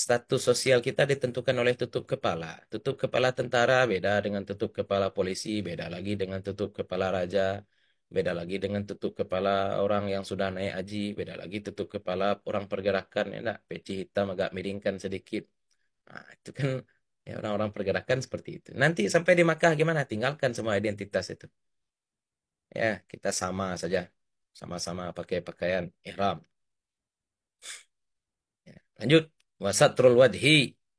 status sosial kita ditentukan oleh tutup kepala tutup kepala tentara beda dengan tutup kepala polisi beda lagi dengan tutup kepala raja beda lagi dengan tutup kepala orang yang sudah naik haji beda lagi tutup kepala orang pergerakan ya enggak peci hitam agak miringkan sedikit nah, itu kan Ya, orang-orang pergerakan seperti itu. Nanti sampai di Makkah gimana? Tinggalkan semua identitas itu. Ya, kita sama saja. Sama-sama pakai pakaian ihram. Ya, lanjut. Wasatrul wadhi.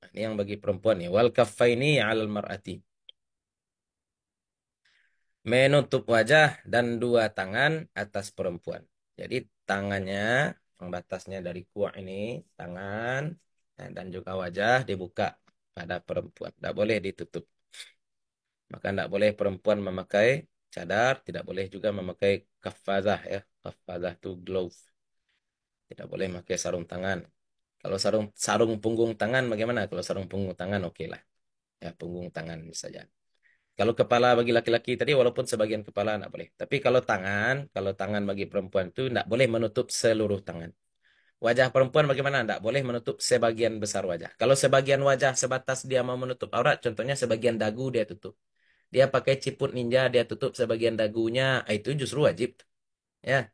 Nah, ini yang bagi perempuan ya. Wal kaffaini alal mar'ati. Menutup wajah dan dua tangan atas perempuan. Jadi tangannya pembatasnya dari kuah ini, tangan ya, dan juga wajah dibuka pada perempuan. Tidak boleh ditutup. Maka tidak boleh perempuan memakai cadar, tidak boleh juga memakai kafazah ya. Kafazah itu glove. Tidak boleh memakai sarung tangan. Kalau sarung sarung punggung tangan bagaimana? Kalau sarung punggung tangan oke okay lah. Ya, punggung tangan saja. Kalau kepala bagi laki-laki tadi walaupun sebagian kepala tidak boleh. Tapi kalau tangan, kalau tangan bagi perempuan itu tidak boleh menutup seluruh tangan. Wajah perempuan bagaimana? Tidak boleh menutup sebagian besar wajah. Kalau sebagian wajah sebatas dia mau menutup aurat, contohnya sebagian dagu dia tutup. Dia pakai ciput ninja, dia tutup sebagian dagunya. Ah, itu justru wajib. Ya.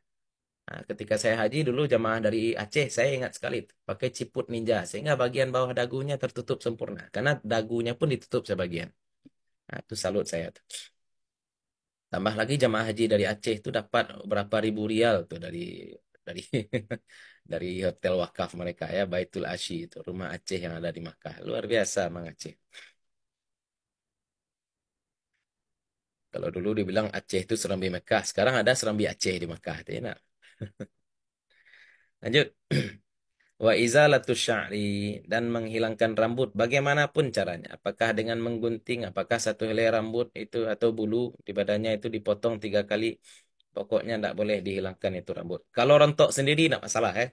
Nah, ketika saya haji dulu jamaah dari Aceh, saya ingat sekali. Pakai ciput ninja. Sehingga bagian bawah dagunya tertutup sempurna. Karena dagunya pun ditutup sebagian. Nah, itu salut saya. Tambah lagi jamaah haji dari Aceh itu dapat berapa ribu rial tuh dari dari dari hotel wakaf mereka ya Baitul Ashi itu rumah Aceh yang ada di Makkah luar biasa Mang Aceh kalau dulu dibilang Aceh itu Serambi Mekah sekarang ada Serambi Aceh di Makkah itu enak lanjut wa izalatu sya'ri dan menghilangkan rambut bagaimanapun caranya apakah dengan menggunting apakah satu helai rambut itu atau bulu di badannya itu dipotong tiga kali Pokoknya tidak boleh dihilangkan itu rambut. Kalau rontok sendiri tidak masalah ya.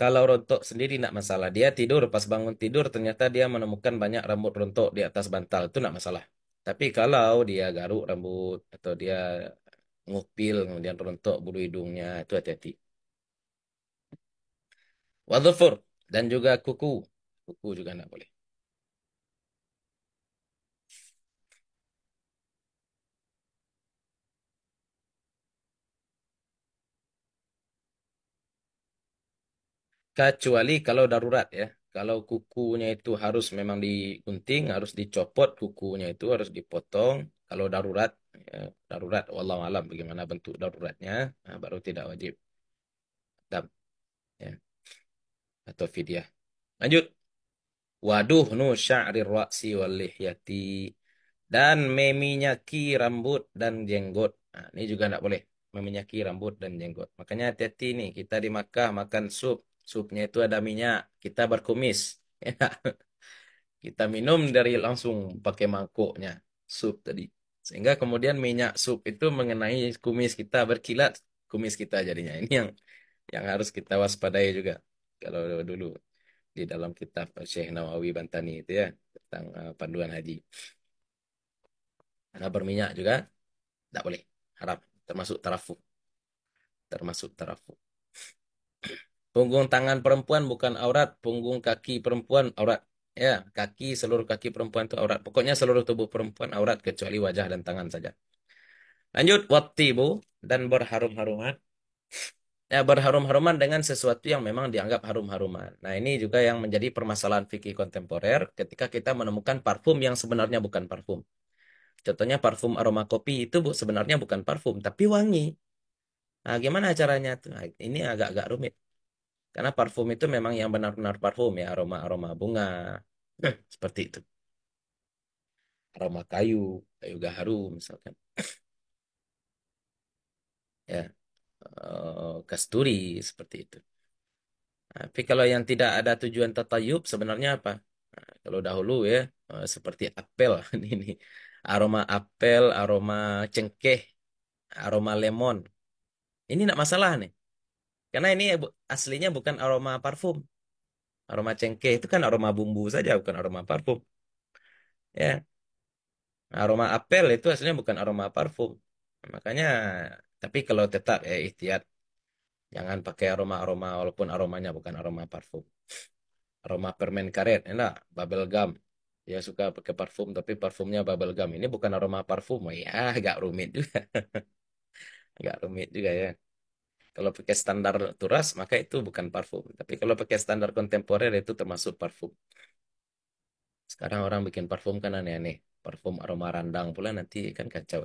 Kalau rontok sendiri tidak masalah. Dia tidur, pas bangun tidur ternyata dia menemukan banyak rambut rontok di atas bantal. Itu tidak masalah. Tapi kalau dia garuk rambut atau dia ngupil kemudian rontok bulu hidungnya, itu hati-hati. Wadhufur dan juga kuku. Kuku juga tidak boleh. Kecuali kalau darurat ya. Kalau kukunya itu harus memang digunting, harus dicopot kukunya itu harus dipotong. Kalau darurat, ya, darurat, wallahu alam bagaimana bentuk daruratnya, nah, baru tidak wajib. Dam, ya. Atau fidyah. Lanjut. Waduh nu sya'ri ra'si wal lihyati dan meminyaki rambut dan jenggot. Nah, ini juga tidak boleh meminyaki rambut dan jenggot. Makanya hati-hati nih kita di Makkah makan sup supnya itu ada minyak kita berkumis ya. kita minum dari langsung pakai mangkuknya sup tadi sehingga kemudian minyak sup itu mengenai kumis kita berkilat kumis kita jadinya ini yang yang harus kita waspadai juga kalau dulu di dalam kitab Syekh Nawawi Bantani itu ya tentang eh, panduan haji karena berminyak juga tidak boleh harap termasuk tarafuk termasuk tarafuk Punggung tangan perempuan bukan aurat, punggung kaki perempuan aurat. Ya, kaki seluruh kaki perempuan itu aurat. Pokoknya seluruh tubuh perempuan aurat kecuali wajah dan tangan saja. Lanjut bu dan berharum-haruman. Ya, berharum-haruman dengan sesuatu yang memang dianggap harum-haruman. Nah, ini juga yang menjadi permasalahan fikih kontemporer ketika kita menemukan parfum yang sebenarnya bukan parfum. Contohnya parfum aroma kopi itu bu, sebenarnya bukan parfum, tapi wangi. Nah, gimana caranya tuh? Nah, ini agak-agak rumit. Karena parfum itu memang yang benar-benar parfum ya, aroma-aroma bunga eh. seperti itu. Aroma kayu, kayu gaharu misalkan. ya, uh, kasturi seperti itu. Nah, tapi kalau yang tidak ada tujuan tatayub sebenarnya apa? Nah, Kalau dahulu ya eh, seperti apel ini, ini aroma apel, aroma cengkeh, aroma lemon. Ini tidak masalah nih. Karena ini aslinya bukan aroma parfum. Aroma cengkeh itu kan aroma bumbu saja, bukan aroma parfum. Ya. Aroma apel itu aslinya bukan aroma parfum. Makanya, tapi kalau tetap ya ikhtiar. Jangan pakai aroma-aroma walaupun aromanya bukan aroma parfum. Aroma permen karet, enak, bubble gum. Dia suka pakai parfum tapi parfumnya bubble gum. Ini bukan aroma parfum. Ya, agak rumit juga. agak rumit juga ya. Kalau pakai standar turas maka itu bukan parfum. Tapi kalau pakai standar kontemporer itu termasuk parfum. Sekarang orang bikin parfum kan aneh-aneh. Parfum aroma randang pula nanti kan kacau.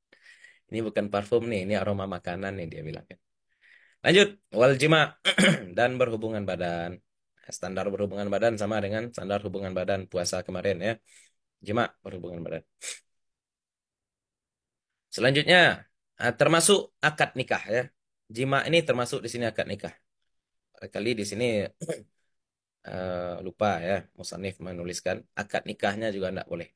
ini bukan parfum nih, ini aroma makanan nih dia bilang. Kan. Lanjut, waljima dan berhubungan badan. Standar berhubungan badan sama dengan standar hubungan badan puasa kemarin ya. Jima berhubungan badan. Selanjutnya eh, termasuk akad nikah ya jima ini termasuk di sini akad nikah. Kali di sini uh, lupa ya, Musanif menuliskan akad nikahnya juga tidak boleh.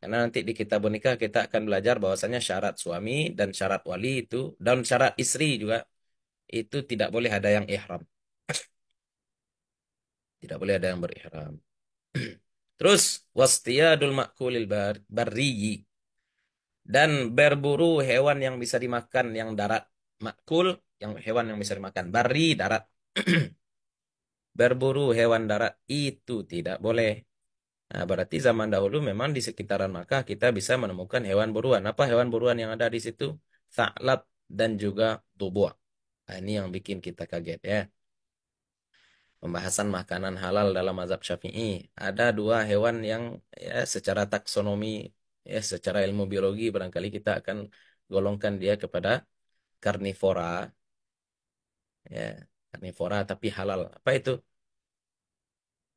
Karena nanti di kitab nikah kita akan belajar bahwasanya syarat suami dan syarat wali itu dan syarat istri juga itu tidak boleh ada yang ihram. tidak boleh ada yang berihram. Terus wastiyadul makulil bar barriyi dan berburu hewan yang bisa dimakan yang darat makul yang hewan yang bisa dimakan. Bari darat. Berburu hewan darat itu tidak boleh. Nah, berarti zaman dahulu memang di sekitaran Makkah kita bisa menemukan hewan buruan. Apa hewan buruan yang ada di situ? Sa'lab dan juga tubuh. Nah, ini yang bikin kita kaget ya. Pembahasan makanan halal dalam mazhab Syafi'i. Ada dua hewan yang ya secara taksonomi, ya secara ilmu biologi barangkali kita akan golongkan dia kepada karnivora ya karnivora tapi halal apa itu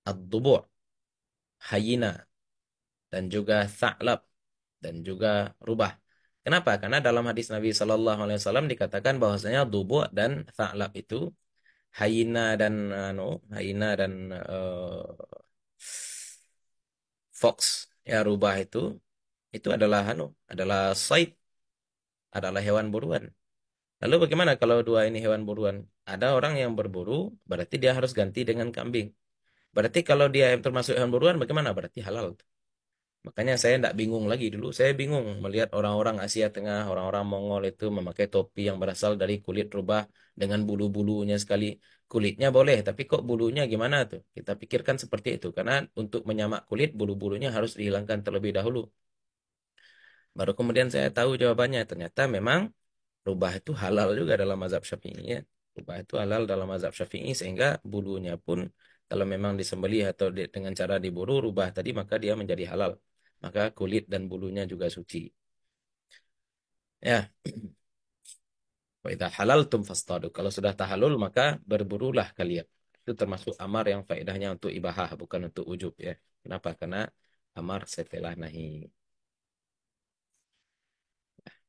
adubu hayina hyena dan juga sa'lab dan juga rubah kenapa karena dalam hadis Nabi Shallallahu Alaihi Wasallam dikatakan bahwasanya adubu dan sa'lab itu hyena dan anu hyena dan uh, fox ya rubah itu itu adalah anu adalah sait adalah hewan buruan Lalu bagaimana kalau dua ini hewan buruan? Ada orang yang berburu, berarti dia harus ganti dengan kambing. Berarti kalau dia yang termasuk hewan buruan, bagaimana? Berarti halal. Makanya saya tidak bingung lagi dulu. Saya bingung melihat orang-orang Asia Tengah, orang-orang Mongol itu memakai topi yang berasal dari kulit rubah dengan bulu-bulunya sekali. Kulitnya boleh, tapi kok bulunya gimana tuh? Kita pikirkan seperti itu. Karena untuk menyamak kulit, bulu-bulunya harus dihilangkan terlebih dahulu. Baru kemudian saya tahu jawabannya. Ternyata memang rubah itu halal juga dalam mazhab syafi'i ya. Rubah itu halal dalam mazhab syafi'i sehingga bulunya pun kalau memang disembelih atau di, dengan cara diburu rubah tadi maka dia menjadi halal. Maka kulit dan bulunya juga suci. Ya. Faidah halal tum fastadu. Kalau sudah tahalul maka berburulah kalian. Itu termasuk amar yang faedahnya untuk ibahah bukan untuk ujub ya. Kenapa? Karena amar setelah nahi.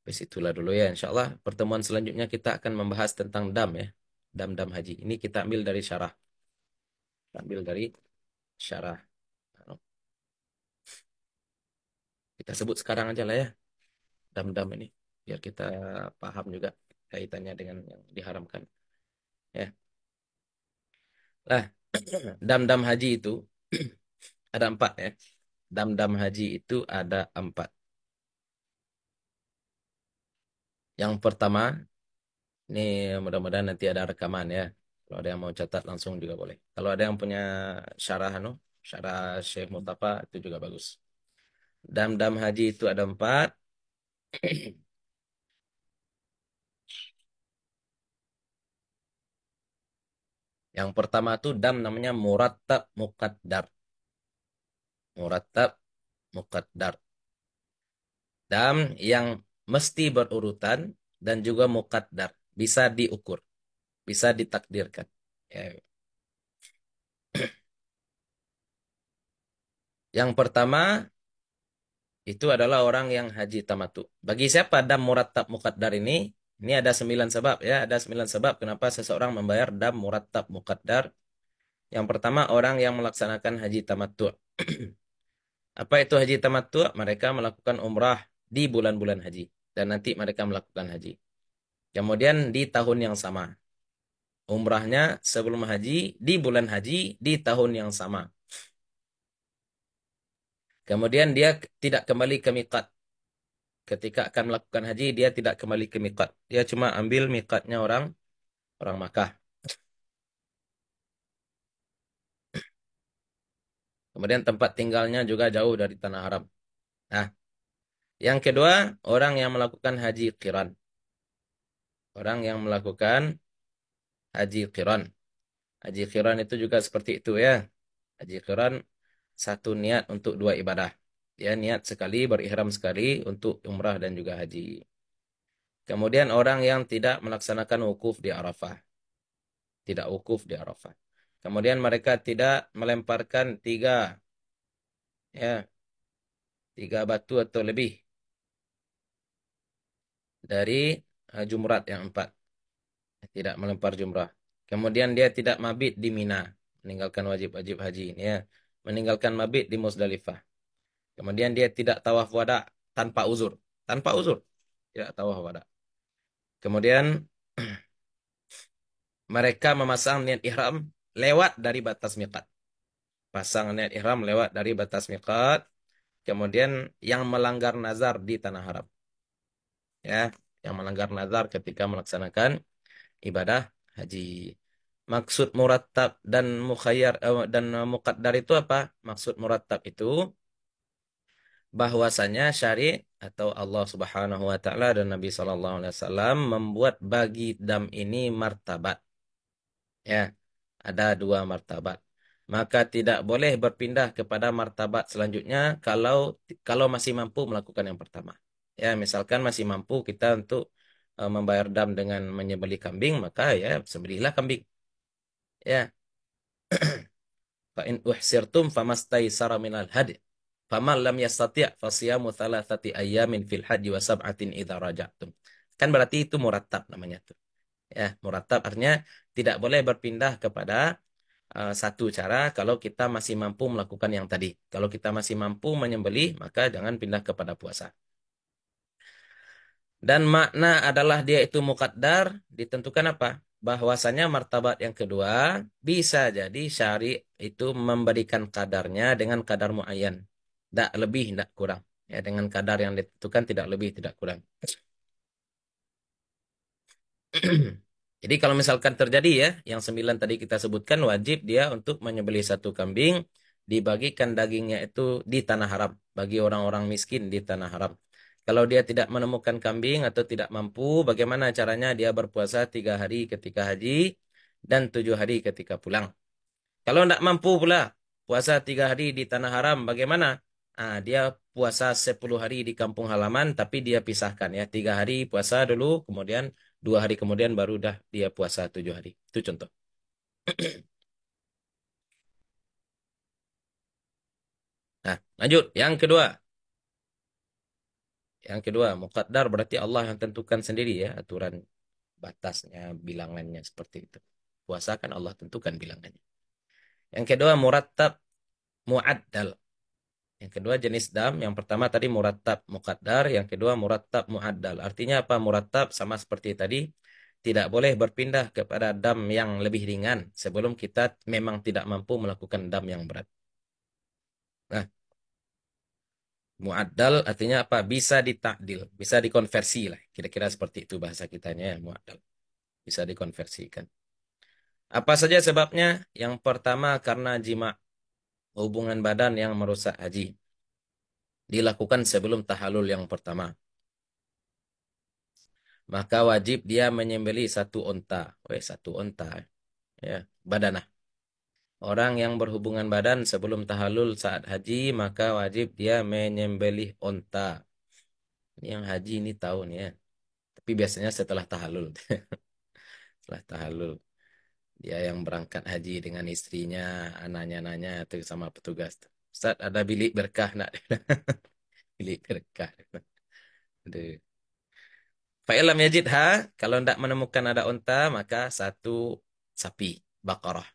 Sampai situlah dulu ya. Insya Allah pertemuan selanjutnya kita akan membahas tentang dam ya. Dam-dam haji. Ini kita ambil dari syarah. ambil dari syarah. Anu. Kita sebut sekarang aja lah ya. Dam-dam ini. Biar kita paham juga kaitannya dengan yang diharamkan. Ya. lah dam-dam haji itu ada empat ya. Dam-dam haji itu ada empat. Yang pertama, ini mudah-mudahan nanti ada rekaman ya. Kalau ada yang mau catat langsung juga boleh. Kalau ada yang punya syarah, no, anu, syarah Syekh Mustafa itu juga bagus. Dam-dam haji itu ada empat. Yang pertama tuh dam namanya muratab muqaddar. Muratab muqaddar. Dam yang mesti berurutan dan juga mukaddar bisa diukur bisa ditakdirkan ya. yang pertama itu adalah orang yang haji tamatu bagi siapa dam tak mukaddar ini ini ada sembilan sebab ya ada sembilan sebab kenapa seseorang membayar dam tak mukaddar yang pertama orang yang melaksanakan haji tamatu apa itu haji tamatu Mereka melakukan umrah di bulan-bulan haji dan nanti mereka melakukan haji. Kemudian di tahun yang sama. Umrahnya sebelum haji, di bulan haji, di tahun yang sama. Kemudian dia tidak kembali ke miqat. Ketika akan melakukan haji, dia tidak kembali ke miqat. Dia cuma ambil miqatnya orang orang Makkah. Kemudian tempat tinggalnya juga jauh dari tanah Arab. Nah, yang kedua, orang yang melakukan haji qiran. Orang yang melakukan haji qiran. Haji qiran itu juga seperti itu ya. Haji qiran satu niat untuk dua ibadah. Ya, niat sekali, berihram sekali untuk umrah dan juga haji. Kemudian orang yang tidak melaksanakan wukuf di Arafah. Tidak wukuf di Arafah. Kemudian mereka tidak melemparkan tiga ya tiga batu atau lebih dari eh, jumrat yang empat. Tidak melempar jumrah. Kemudian dia tidak mabit di Mina. Meninggalkan wajib-wajib haji. Ini Ya. Meninggalkan mabit di Musdalifah. Kemudian dia tidak tawaf wada tanpa uzur. Tanpa uzur. Tidak tawaf wada. Kemudian mereka memasang niat ihram lewat dari batas miqat. Pasang niat ihram lewat dari batas miqat. Kemudian yang melanggar nazar di tanah Arab ya yang melanggar nazar ketika melaksanakan ibadah haji. Maksud murattab dan mukhayyar eh, dan muqaddar itu apa? Maksud murattab itu bahwasanya syari atau Allah Subhanahu wa taala dan Nabi sallallahu alaihi wasallam membuat bagi dam ini martabat. Ya, ada dua martabat. Maka tidak boleh berpindah kepada martabat selanjutnya kalau kalau masih mampu melakukan yang pertama ya misalkan masih mampu kita untuk uh, membayar dam dengan menyembeli kambing maka ya sembelihlah kambing ya fa in uhsirtum famastaisara minal hadi faman lam yastati' fasiyamu thalathati ayamin fil hadi wa sab'atin idza raja'tum kan berarti itu muratab namanya tuh ya muratab artinya tidak boleh berpindah kepada uh, satu cara kalau kita masih mampu melakukan yang tadi kalau kita masih mampu menyembelih maka jangan pindah kepada puasa dan makna adalah dia itu mukaddar ditentukan apa? Bahwasanya martabat yang kedua bisa jadi syari itu memberikan kadarnya dengan kadar muayyan. Tidak lebih, tidak kurang. Ya, dengan kadar yang ditentukan tidak lebih, tidak kurang. Jadi kalau misalkan terjadi ya, yang sembilan tadi kita sebutkan wajib dia untuk menyembelih satu kambing, dibagikan dagingnya itu di tanah haram bagi orang-orang miskin di tanah haram. Kalau dia tidak menemukan kambing atau tidak mampu, bagaimana caranya dia berpuasa tiga hari ketika haji dan tujuh hari ketika pulang. Kalau tidak mampu pula, puasa tiga hari di tanah haram, bagaimana? Ah, dia puasa sepuluh hari di kampung halaman, tapi dia pisahkan ya. Tiga hari puasa dulu, kemudian dua hari kemudian baru dah dia puasa tujuh hari. Itu contoh. Nah, lanjut. Yang kedua. Yang kedua, muqaddar berarti Allah yang tentukan sendiri ya aturan batasnya, bilangannya seperti itu. Puasa kan Allah tentukan bilangannya. Yang kedua, murattab muaddal. Yang kedua jenis dam, yang pertama tadi murattab muqaddar, yang kedua murattab muaddal. Artinya apa? Murattab sama seperti tadi, tidak boleh berpindah kepada dam yang lebih ringan sebelum kita memang tidak mampu melakukan dam yang berat. Nah, muaddal artinya apa bisa ditakdil bisa dikonversi lah kira-kira seperti itu bahasa kitanya ya muaddal bisa dikonversikan apa saja sebabnya yang pertama karena jima hubungan badan yang merusak haji dilakukan sebelum tahalul yang pertama maka wajib dia menyembeli satu onta, weh satu onta, ya badanah. Orang yang berhubungan badan sebelum tahalul saat haji, maka wajib dia menyembelih onta. Yang haji ini tahun ya. Tapi biasanya setelah tahalul. setelah tahalul. Dia yang berangkat haji dengan istrinya, anaknya nanya itu sama petugas. Ustaz, ada bilik berkah nak? bilik berkah. Aduh. Fa'ilam ha. kalau tidak menemukan ada onta, maka satu sapi, bakarah.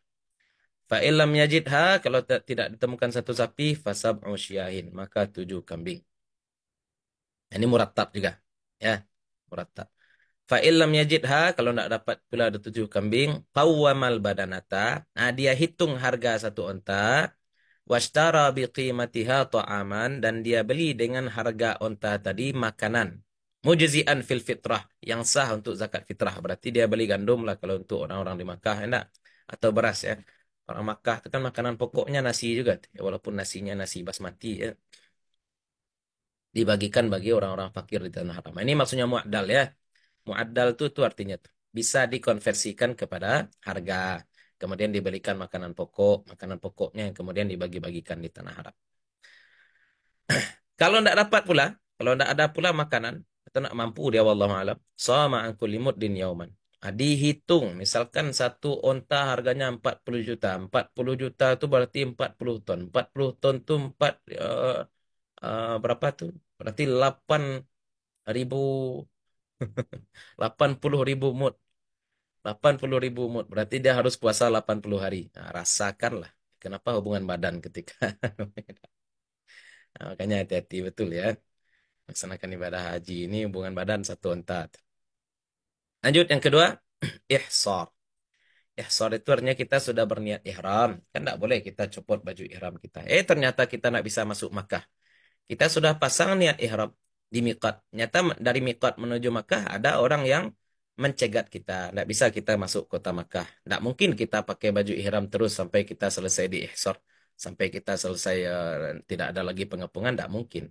Fa'ilam yajidha, kalau tidak ditemukan satu sapi, fasab usyahin, maka tujuh kambing. Nah, ini muratap juga. Ya, muratab. Fa'ilam yajidha, kalau tidak dapat pula ada tujuh kambing, mal badanata, nah, dia hitung harga satu onta, washtara biqimatiha ta'aman, dan dia beli dengan harga onta tadi makanan. Mujizian fil fitrah, yang sah untuk zakat fitrah. Berarti dia beli gandum lah kalau untuk orang-orang di Makkah, enak. Atau beras ya Orang Makkah itu kan makanan pokoknya nasi juga, ya, walaupun nasinya nasi basmati ya. Dibagikan bagi orang-orang fakir di tanah haram. Ini maksudnya muadal ya. Muadal itu tuh artinya tuh, bisa dikonversikan kepada harga. Kemudian dibelikan makanan pokok, makanan pokoknya yang kemudian dibagi-bagikan di tanah haram. kalau tidak dapat pula, kalau tidak ada pula makanan, atau tidak mampu dia wallahu alam, sama angkulimud din yauman Nah, dihitung misalkan satu onta harganya 40 juta 40 juta itu berarti 40 ton 40 ton itu 4 uh, uh, berapa tuh berarti 8 ribu 80 ribu mut 80 ribu mut berarti dia harus puasa 80 hari nah, rasakanlah kenapa hubungan badan ketika nah, makanya hati-hati betul ya laksanakan ibadah haji ini hubungan badan satu onta Lanjut yang kedua, ihsar. Ihsar itu artinya kita sudah berniat ihram. Kan tidak boleh kita copot baju ihram kita. Eh ternyata kita tidak bisa masuk Makkah. Kita sudah pasang niat ihram di Miqat. Nyata dari Miqat menuju Makkah ada orang yang mencegat kita. Tidak bisa kita masuk kota Makkah. Tidak mungkin kita pakai baju ihram terus sampai kita selesai di ihsar. Sampai kita selesai uh, tidak ada lagi pengepungan. Tidak mungkin.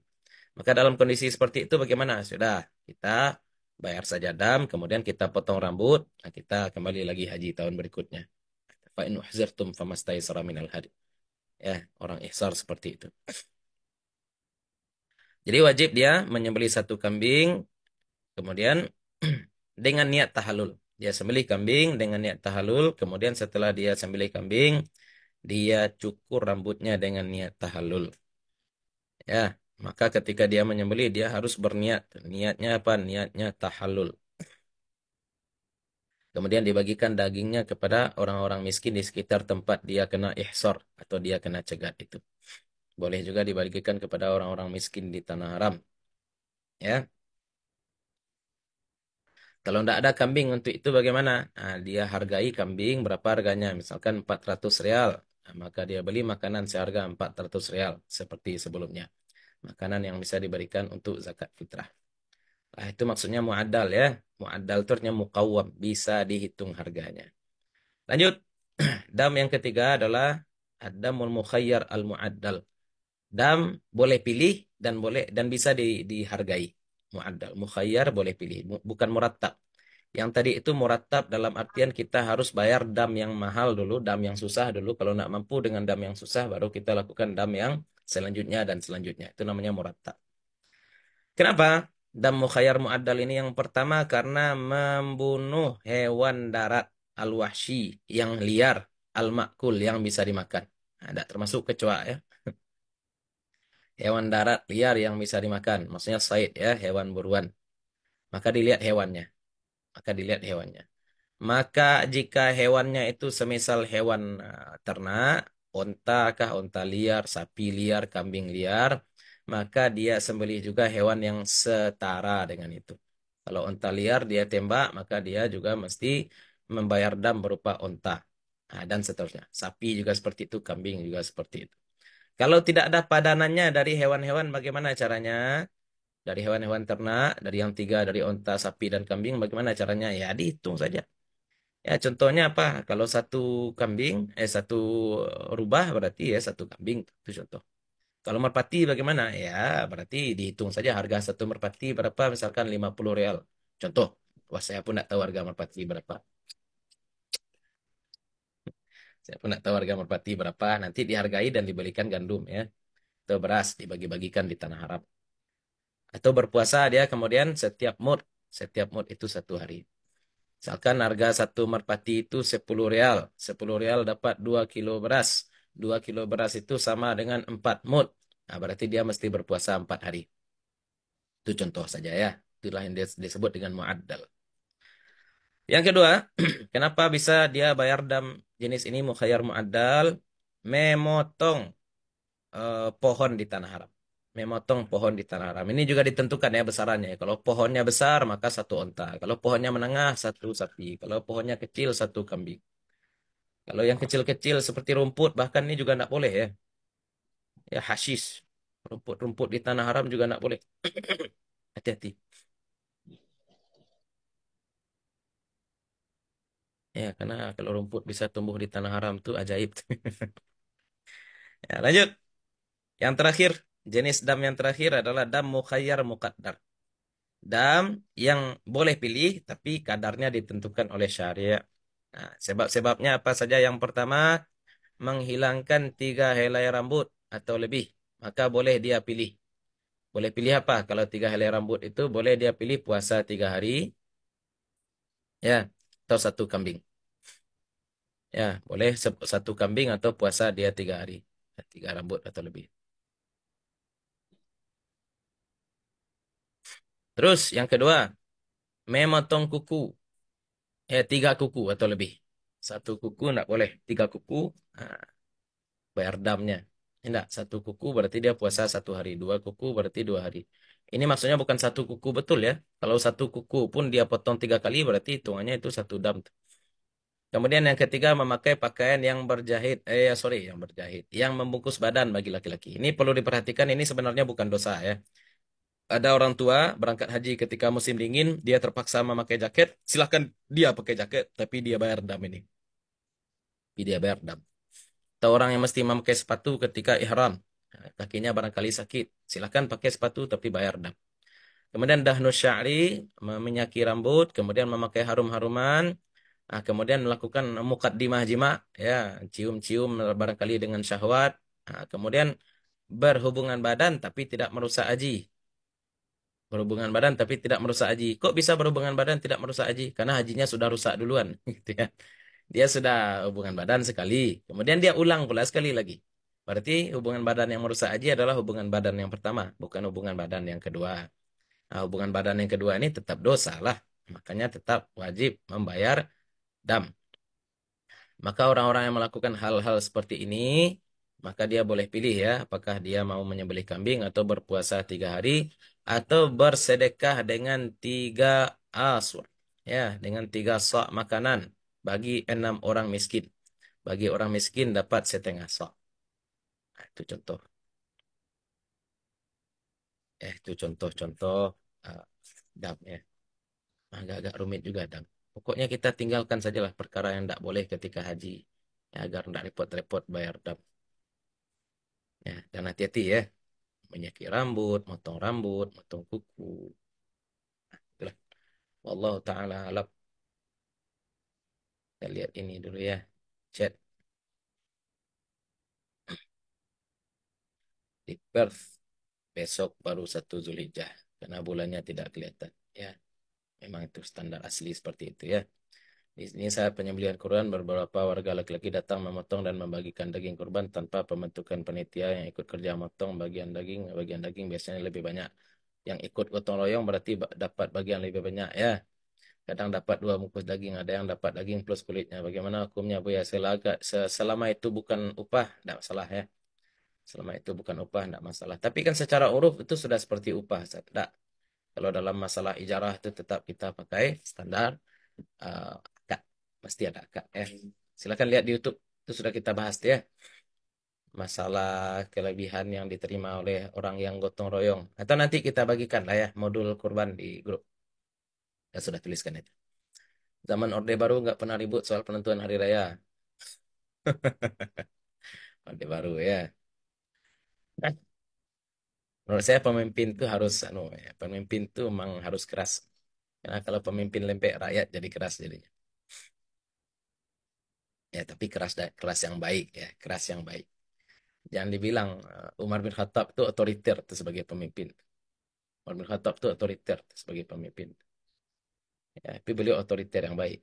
Maka dalam kondisi seperti itu bagaimana? Sudah, kita bayar saja dam, kemudian kita potong rambut, nah kita kembali lagi haji tahun berikutnya. Fa in uhzirtum famastaysara minal hadi. Ya, orang ihsar seperti itu. Jadi wajib dia menyembeli satu kambing, kemudian dengan niat tahalul. Dia sembelih kambing dengan niat tahalul, kemudian setelah dia sembelih kambing, dia cukur rambutnya dengan niat tahalul. Ya, maka ketika dia menyembelih dia harus berniat. Niatnya apa? Niatnya tahallul. Kemudian dibagikan dagingnya kepada orang-orang miskin di sekitar tempat dia kena ihsor atau dia kena cegat itu. Boleh juga dibagikan kepada orang-orang miskin di tanah haram. Ya. Kalau tidak ada kambing untuk itu bagaimana? Nah, dia hargai kambing berapa harganya? Misalkan 400 real. Nah, maka dia beli makanan seharga 400 real seperti sebelumnya makanan yang bisa diberikan untuk zakat fitrah. Nah, itu maksudnya muadal ya. Muadal itu artinya mukawam, bisa dihitung harganya. Lanjut. Dam yang ketiga adalah ad-damul mukhayyar al-muaddal. Dam boleh pilih dan boleh dan bisa di, dihargai. Muaddal, mukhayyar boleh pilih, bukan muratap. Yang tadi itu muratap dalam artian kita harus bayar dam yang mahal dulu, dam yang susah dulu. Kalau nak mampu dengan dam yang susah, baru kita lakukan dam yang selanjutnya dan selanjutnya. Itu namanya murata Kenapa? Dan mukhayar mu'addal ini yang pertama karena membunuh hewan darat al washi yang liar, al-makul yang bisa dimakan. Ada nah, termasuk kecoa ya. Hewan darat liar yang bisa dimakan, maksudnya said ya, hewan buruan. Maka dilihat hewannya. Maka dilihat hewannya. Maka jika hewannya itu semisal hewan eh, ternak, onta kah, onta liar, sapi liar, kambing liar, maka dia sembelih juga hewan yang setara dengan itu. Kalau onta liar dia tembak, maka dia juga mesti membayar dam berupa onta. Nah, dan seterusnya. Sapi juga seperti itu, kambing juga seperti itu. Kalau tidak ada padanannya dari hewan-hewan bagaimana caranya? Dari hewan-hewan ternak, dari yang tiga, dari onta, sapi, dan kambing bagaimana caranya? Ya dihitung saja. Ya, contohnya apa? Kalau satu kambing, eh satu rubah berarti ya satu kambing itu contoh. Kalau merpati bagaimana? Ya, berarti dihitung saja harga satu merpati berapa misalkan 50 real. Contoh, wah saya pun tidak tahu harga merpati berapa. Saya pun tidak tahu harga merpati berapa, nanti dihargai dan dibelikan gandum ya. Atau beras dibagi-bagikan di tanah Arab. Atau berpuasa dia kemudian setiap mood, setiap mood itu satu hari. Misalkan harga satu merpati itu 10 real. 10 real dapat 2 kilo beras. 2 kilo beras itu sama dengan 4 mut. Nah, berarti dia mesti berpuasa 4 hari. Itu contoh saja ya. Itulah yang disebut dengan mu'addal. Yang kedua, kenapa bisa dia bayar dam jenis ini mukhayar mu'addal? Memotong uh, pohon di tanah Arab memotong pohon di tanah haram Ini juga ditentukan ya besarannya. Kalau pohonnya besar maka satu onta. Kalau pohonnya menengah satu sapi. Kalau pohonnya kecil satu kambing. Kalau yang kecil-kecil seperti rumput bahkan ini juga tidak boleh ya. Ya hasis. Rumput-rumput di tanah haram juga tidak boleh. Hati-hati. Ya, karena kalau rumput bisa tumbuh di tanah haram tuh ajaib. ya, lanjut. Yang terakhir, Jenis dam yang terakhir adalah dam mukhayyar mukaddar. Dam yang boleh pilih tapi kadarnya ditentukan oleh syariat. Nah, sebab-sebabnya apa saja? Yang pertama, menghilangkan tiga helai rambut atau lebih. Maka boleh dia pilih. Boleh pilih apa? Kalau tiga helai rambut itu boleh dia pilih puasa tiga hari. Ya, atau satu kambing. Ya, boleh satu kambing atau puasa dia tiga hari. Tiga rambut atau lebih. Terus yang kedua, memotong kuku. Eh, tiga kuku atau lebih. Satu kuku tidak boleh. Tiga kuku, nah, bayar damnya. Tidak, satu kuku berarti dia puasa satu hari. Dua kuku berarti dua hari. Ini maksudnya bukan satu kuku betul ya. Kalau satu kuku pun dia potong tiga kali berarti hitungannya itu satu dam. Kemudian yang ketiga memakai pakaian yang berjahit. Eh sorry, yang berjahit. Yang membungkus badan bagi laki-laki. Ini perlu diperhatikan ini sebenarnya bukan dosa ya ada orang tua berangkat haji ketika musim dingin, dia terpaksa memakai jaket, silahkan dia pakai jaket, tapi dia bayar dam ini. Tapi dia bayar dam. Atau orang yang mesti memakai sepatu ketika ihram, nah, kakinya barangkali sakit, silahkan pakai sepatu tapi bayar dam. Kemudian dahnu syari, menyaki rambut, kemudian memakai harum-haruman, Nah, kemudian melakukan mukaddimah jima, ya, cium-cium barangkali dengan syahwat. Nah, kemudian berhubungan badan tapi tidak merusak haji berhubungan badan tapi tidak merusak haji. Kok bisa berhubungan badan tidak merusak haji? Karena hajinya sudah rusak duluan, gitu ya. Dia sudah hubungan badan sekali, kemudian dia ulang pula sekali lagi. Berarti hubungan badan yang merusak haji adalah hubungan badan yang pertama, bukan hubungan badan yang kedua. Nah, hubungan badan yang kedua ini tetap dosa lah. Makanya tetap wajib membayar dam. Maka orang-orang yang melakukan hal-hal seperti ini maka dia boleh pilih ya, apakah dia mau menyembelih kambing atau berpuasa tiga hari atau bersedekah dengan tiga asur. Ya, dengan tiga sok makanan bagi enam orang miskin. Bagi orang miskin dapat setengah sok. Nah, itu contoh. Eh, itu contoh-contoh uh, dam ya. Agak-agak rumit juga dam. Pokoknya kita tinggalkan sajalah perkara yang tidak boleh ketika haji. Ya, agar tidak repot-repot bayar dam. Ya, dan hati-hati ya. menyakiti rambut, motong rambut, motong kuku. Nah, Wallahu ta'ala alam. Kita lihat ini dulu ya. Chat. Di Perth. Besok baru satu Zulhijjah. Karena bulannya tidak kelihatan. Ya. Memang itu standar asli seperti itu ya. Di sini saat penyembelihan kurban, beberapa warga laki-laki datang memotong dan membagikan daging kurban tanpa pembentukan panitia yang ikut kerja memotong bagian daging. Bagian daging biasanya lebih banyak. Yang ikut gotong royong berarti dapat bagian lebih banyak ya. Kadang dapat dua bungkus daging, ada yang dapat daging plus kulitnya. Bagaimana hukumnya Bu ya? Selaga, selama itu bukan upah, tidak masalah ya. Selama itu bukan upah, tidak masalah. Tapi kan secara uruf itu sudah seperti upah, tidak. Kalau dalam masalah ijarah itu tetap kita pakai standar. Eh, pasti ada KM. Silakan lihat di YouTube itu sudah kita bahas ya masalah kelebihan yang diterima oleh orang yang gotong royong atau nanti kita bagikan lah ya modul kurban di grup ya sudah tuliskan itu zaman orde baru nggak pernah ribut soal penentuan hari raya orde baru ya menurut saya pemimpin itu harus anu ya, pemimpin itu memang harus keras karena kalau pemimpin lempek rakyat jadi keras jadinya ya tapi keras keras yang baik ya keras yang baik jangan dibilang eh, Umar bin Khattab itu otoriter itu sebagai pemimpin Umar bin Khattab itu otoriter itu sebagai pemimpin ya, tapi beliau otoriter yang baik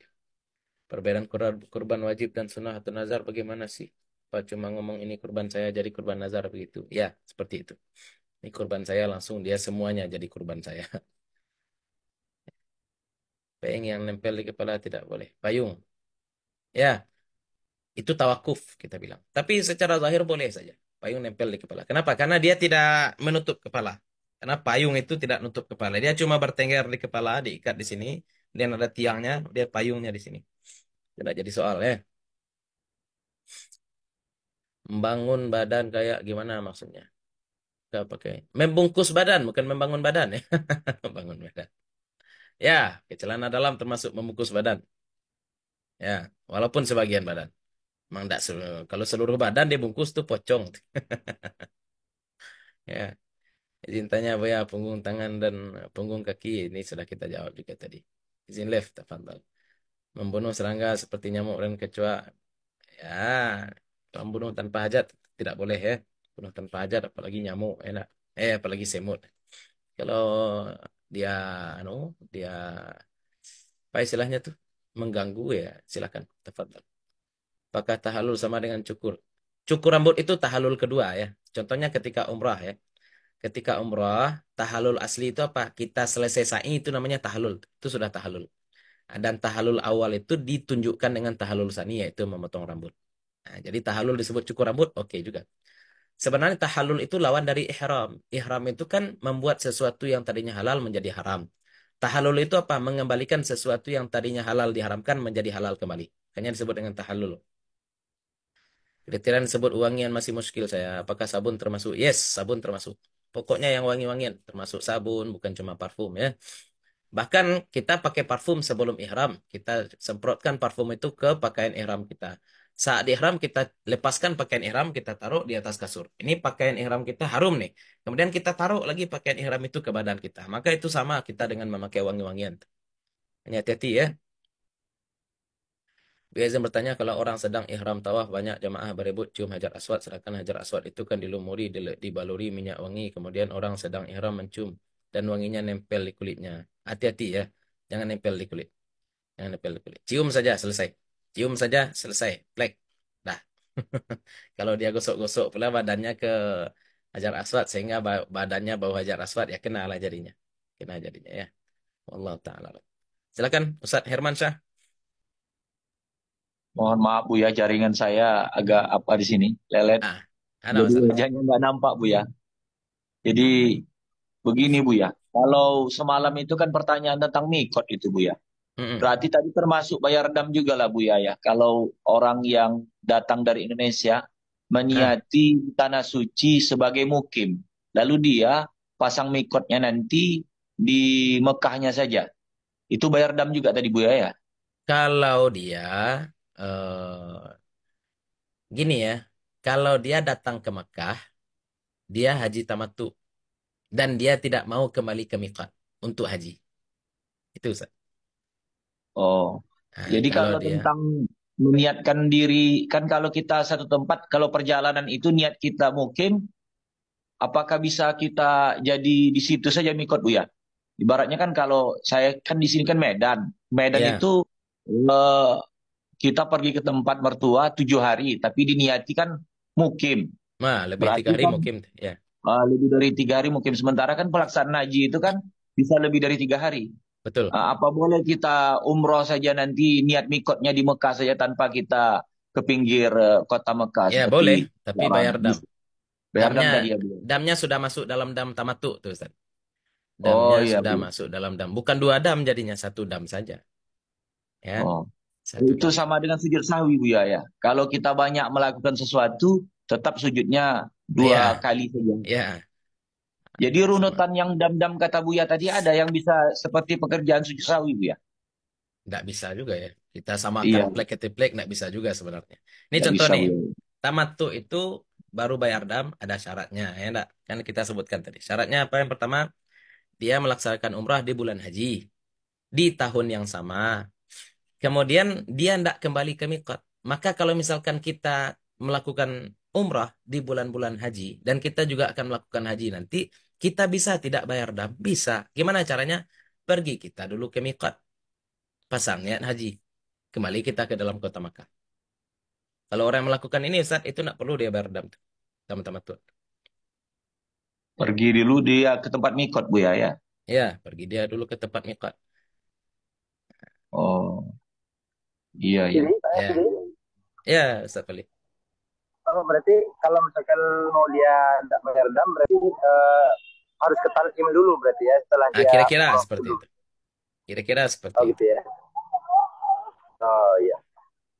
perbedaan kurban wajib dan sunnah atau nazar bagaimana sih Pak cuma ngomong ini kurban saya jadi kurban nazar begitu ya seperti itu ini kurban saya langsung dia semuanya jadi kurban saya peng yang nempel di kepala tidak boleh. Payung. Ya. Itu tawakuf kita bilang. Tapi secara zahir boleh saja. Payung nempel di kepala. Kenapa? Karena dia tidak menutup kepala. Karena payung itu tidak menutup kepala. Dia cuma bertengger di kepala, diikat di sini. Dan ada tiangnya, dia payungnya di sini. Tidak jadi soal ya. Membangun badan kayak gimana maksudnya? Gak pakai. Membungkus badan, bukan membangun badan ya. membangun badan. Ya, kecelana celana dalam termasuk membungkus badan. Ya, walaupun sebagian badan. Memang tidak seluruh. Kalau seluruh badan dia bungkus tuh pocong. ya. Izin tanya apa ya punggung tangan dan punggung kaki ini sudah kita jawab juga tadi. Izin left, tafadhal. Membunuh serangga seperti nyamuk dan kecua, Ya, membunuh tanpa hajat tidak boleh ya. Bunuh tanpa hajat apalagi nyamuk enak. Eh apalagi semut. Kalau dia anu, dia apa istilahnya tuh? Mengganggu ya, silakan tafadhal. Apakah tahalul sama dengan cukur? Cukur rambut itu tahalul kedua ya. Contohnya ketika umrah ya. Ketika umrah, tahalul asli itu apa? Kita selesai sa'i itu namanya tahalul. Itu sudah tahalul. Dan tahalul awal itu ditunjukkan dengan tahalul sani yaitu memotong rambut. Nah, jadi tahalul disebut cukur rambut, oke okay juga. Sebenarnya tahalul itu lawan dari ihram. Ihram itu kan membuat sesuatu yang tadinya halal menjadi haram. Tahalul itu apa? Mengembalikan sesuatu yang tadinya halal diharamkan menjadi halal kembali. Hanya disebut dengan tahalul. Kriteria disebut wangian masih muskil saya. Apakah sabun termasuk? Yes, sabun termasuk. Pokoknya yang wangi-wangian termasuk sabun, bukan cuma parfum ya. Bahkan kita pakai parfum sebelum ihram, kita semprotkan parfum itu ke pakaian ihram kita. Saat ihram kita lepaskan pakaian ihram, kita taruh di atas kasur. Ini pakaian ihram kita harum nih. Kemudian kita taruh lagi pakaian ihram itu ke badan kita. Maka itu sama kita dengan memakai wangi-wangian. Hanya hati-hati ya biasanya bertanya kalau orang sedang ihram tawaf banyak jamaah berebut cium hajar aswad sedangkan hajar aswad itu kan dilumuri dibaluri minyak wangi kemudian orang sedang ihram mencium dan wanginya nempel di kulitnya. Hati-hati ya, jangan nempel di kulit. Jangan nempel di kulit. Cium saja selesai. Cium saja selesai. Plek. Dah. kalau dia gosok-gosok pula badannya ke hajar aswad sehingga badannya bau hajar aswad ya kena lah jadinya. Kena jadinya ya. Wallah taala. Silakan Ustaz Hermansyah. Mohon maaf Bu ya, jaringan saya agak apa di sini, lelet. Ah, Jadi wajahnya nggak nampak Bu ya. Jadi begini Bu ya, kalau semalam itu kan pertanyaan tentang mikot itu Bu ya. Berarti tadi termasuk bayar dam juga lah Bu ya ya. Kalau orang yang datang dari Indonesia meniati tanah suci sebagai mukim, lalu dia pasang mikotnya nanti di Mekahnya saja. Itu bayar dam juga tadi Bu ya ya. Kalau dia Eh, gini ya, kalau dia datang ke Mekah, dia haji tamatu dan dia tidak mau kembali ke miqat untuk haji. Itu Ustaz. Oh, Nah, jadi kalau kalau dia tentang meniatkan diri, kan kalau kita satu tempat, kalau perjalanan itu niat kita mungkin apakah bisa kita jadi di situ saja mikot Bu ya? Ibaratnya kan kalau saya kan di sini kan Medan, Medan yeah. itu uh, kita pergi ke tempat mertua tujuh hari, tapi diniati kan mukim. Nah, lebih Berarti tiga hari kan, mukim, ya. Uh, lebih dari tiga hari mukim. Sementara kan pelaksanaan haji itu kan bisa lebih dari tiga hari. Betul. Uh, apa boleh kita umroh saja nanti niat mikotnya di Mekah saja tanpa kita ke pinggir uh, kota Mekah. Ya Seperti boleh, tapi bayar dam. Bayar damnya, dam ya, ya, damnya sudah masuk dalam dam tamatu tuh Ustaz. Oh, damnya oh, iya, sudah Bu. masuk dalam dam. Bukan dua dam jadinya, satu dam saja. Ya. Oh. Satu itu kali. sama dengan sujud sawi Bu ya. Kalau kita banyak melakukan sesuatu, tetap sujudnya dua yeah. kali saja. Yeah. Jadi runutan yang dam-dam kata bu ya tadi ada yang bisa seperti pekerjaan sujud sawi ya tidak bisa juga ya. Kita sama iya. plek ke plek nggak bisa juga sebenarnya. Ini nggak contoh bisa, nih. tamat tuh itu baru bayar dam ada syaratnya ya enggak? Kan kita sebutkan tadi. Syaratnya apa? Yang pertama, dia melaksanakan umrah di bulan haji di tahun yang sama Kemudian dia tidak kembali ke mikot. Maka kalau misalkan kita melakukan umrah di bulan-bulan haji dan kita juga akan melakukan haji nanti, kita bisa tidak bayar dam? Bisa. Gimana caranya? Pergi kita dulu ke mikot. Pasang niat haji. Kembali kita ke dalam kota Makkah. Kalau orang yang melakukan ini Ustaz, itu tidak perlu dia bayar dam. Teman-teman tuh. Pergi dulu dia ke tempat mikot Bu ya ya. Ya, pergi dia dulu ke tempat mikot. Oh. Iya, iya. Jadi saya ya. Ya, Ustaz Fali. Oh, berarti kalau misalkan mau dia tidak bayar berarti uh, harus ke tarkim dulu berarti ya setelah ah, dia. Kira-kira oh, seperti itu. Kira-kira seperti oh, gitu ya. Oh iya.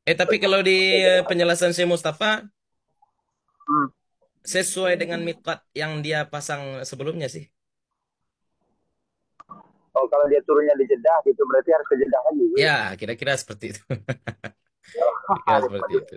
Eh tapi kalau di eh, penjelasan Syekh Mustafa hmm. sesuai dengan mikot yang dia pasang sebelumnya sih kalau dia turunnya di Jeddah gitu berarti harus ke Jeddah lagi. Gitu. Ya, kira-kira seperti itu. kira-kira seperti itu.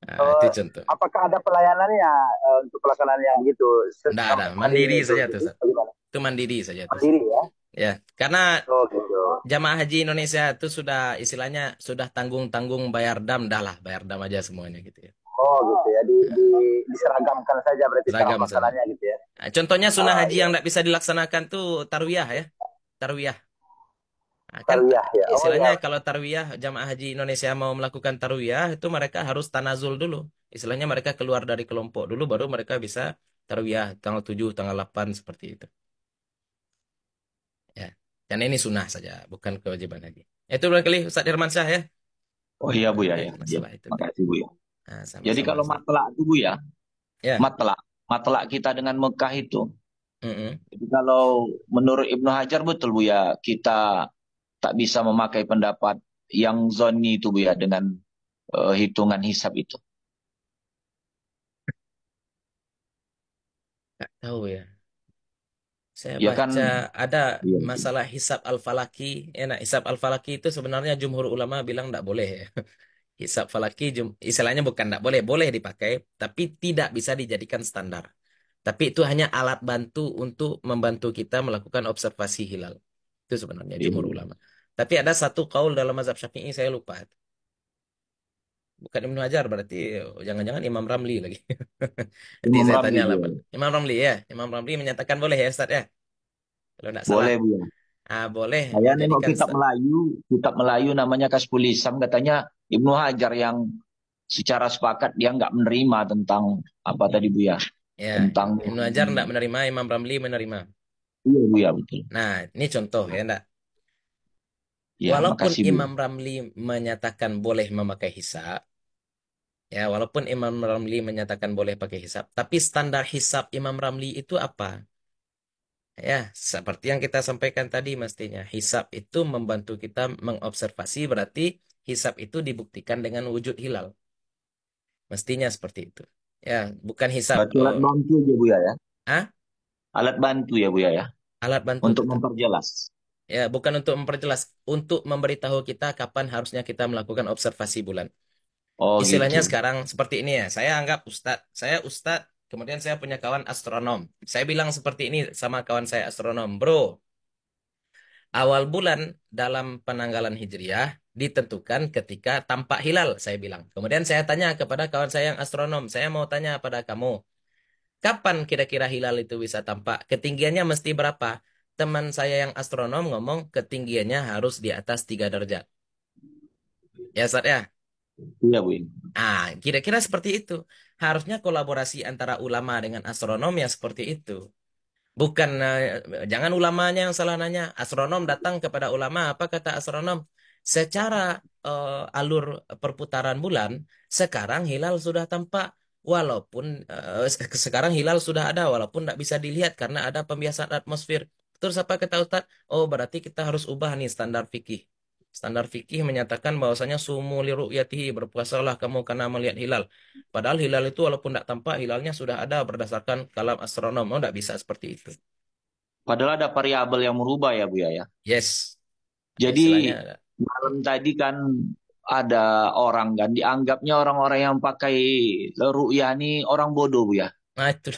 Nah, eh, itu contoh. Apakah ada pelayanannya eh, untuk pelaksanaan yang gitu? Tidak ada, mandiri saja itu, saja itu. Itu mandiri saja tuh. Mandiri ya. Ya, karena oh, gitu. jamaah haji Indonesia itu sudah istilahnya sudah tanggung-tanggung bayar dam dah lah, bayar dam aja semuanya gitu ya. Oh gitu ya, di, ya. Di, diseragamkan saja berarti Seragam masalahnya gitu ya. Nah, contohnya sunnah ah, haji iya. yang tidak bisa dilaksanakan tuh tarwiyah ya tarwiyah. Nah, kan tarwiyah ya. Oh, istilahnya ya. kalau tarwiyah jamaah haji Indonesia mau melakukan tarwiyah itu mereka harus tanazul dulu. Istilahnya mereka keluar dari kelompok dulu baru mereka bisa tarwiyah tanggal 7, tanggal 8 seperti itu. Ya. Dan ini sunnah saja, bukan kewajiban haji. Ya, itu berkali Ustaz Syah ya. Oh iya Bu ya. ya. Iya, masalah itu. Makasih Bu ya. Nah, sama, Jadi kalau matelak matlak itu Bu ya. Ya. Matlak, matlak kita dengan Mekah itu hmm Jadi kalau menurut Ibnu Hajar betul Bu ya kita tak bisa memakai pendapat yang zoni itu Bu ya dengan uh, hitungan hisab itu. Tak tahu ya. Saya ya baca kan, ada iya, iya. masalah hisab al-falaki. Enak, eh, nah, hisab al-falaki itu sebenarnya jumhur ulama bilang tidak boleh ya. Hisab falaki jum, istilahnya bukan tidak boleh, boleh dipakai, tapi tidak bisa dijadikan standar. Tapi itu hanya alat bantu untuk membantu kita melakukan observasi hilal. Itu sebenarnya iya. jumhur yeah. ulama. Tapi ada satu kaul dalam mazhab Syafi'i saya lupa. Bukan Ibnu Hajar berarti jangan-jangan Imam Ramli lagi. Jadi saya Ramli tanya lah. Iya. Imam Ramli ya. Imam Ramli menyatakan boleh ya Ustaz ya. Kalau tidak salah. Boleh Bu. Ya. Ah, boleh. Saya nengok kitab Ustaz. Melayu, kitab Melayu namanya Kaspulisam katanya Ibnu Hajar yang secara sepakat dia nggak menerima tentang apa tadi Bu ya Ya, tentang Ibnu Hajar tidak menerima, Imam Ramli menerima. Iya, iya, iya betul. Nah, ini contoh ya, enggak? Ya, walaupun makasih, Imam Ramli menyatakan boleh memakai hisap, ya walaupun Imam Ramli menyatakan boleh pakai hisap, tapi standar hisap Imam Ramli itu apa? Ya, seperti yang kita sampaikan tadi mestinya, hisap itu membantu kita mengobservasi berarti hisap itu dibuktikan dengan wujud hilal. Mestinya seperti itu. Ya, bukan hisap. Berarti alat oh. bantu ya Buya ya. Hah? Alat bantu ya Buya ya. Alat bantu Untuk kita. memperjelas. Ya, bukan untuk memperjelas, untuk memberitahu kita kapan harusnya kita melakukan observasi bulan. Oh Istilahnya gitu. sekarang seperti ini ya. Saya anggap ustadz, saya ustadz, kemudian saya punya kawan astronom. Saya bilang seperti ini sama kawan saya astronom, bro. Awal bulan dalam penanggalan hijriah ditentukan ketika tampak hilal, saya bilang. Kemudian saya tanya kepada kawan saya yang astronom, saya mau tanya pada kamu, kapan kira-kira hilal itu bisa tampak? Ketinggiannya mesti berapa? Teman saya yang astronom ngomong ketinggiannya harus di atas 3 derajat. Ya, Ustaz ya? Iya, Bu. Ah, kira-kira seperti itu. Harusnya kolaborasi antara ulama dengan astronom ya seperti itu. Bukan, eh, jangan ulamanya yang salah nanya. Astronom datang kepada ulama, apa kata astronom? secara uh, alur perputaran bulan sekarang hilal sudah tampak walaupun uh, sekarang hilal sudah ada walaupun tidak bisa dilihat karena ada pembiasan atmosfer terus apa kata Ustaz oh berarti kita harus ubah nih standar fikih standar fikih menyatakan bahwasanya sumu liru'yatihi berpuasalah kamu karena melihat hilal padahal hilal itu walaupun tidak tampak hilalnya sudah ada berdasarkan kalam astronom oh tidak bisa seperti itu padahal ada variabel yang merubah ya Bu ya yes jadi Istilahnya malam tadi kan ada orang kan dianggapnya orang-orang yang pakai ru'yah ini orang bodoh ya. Nah, itu.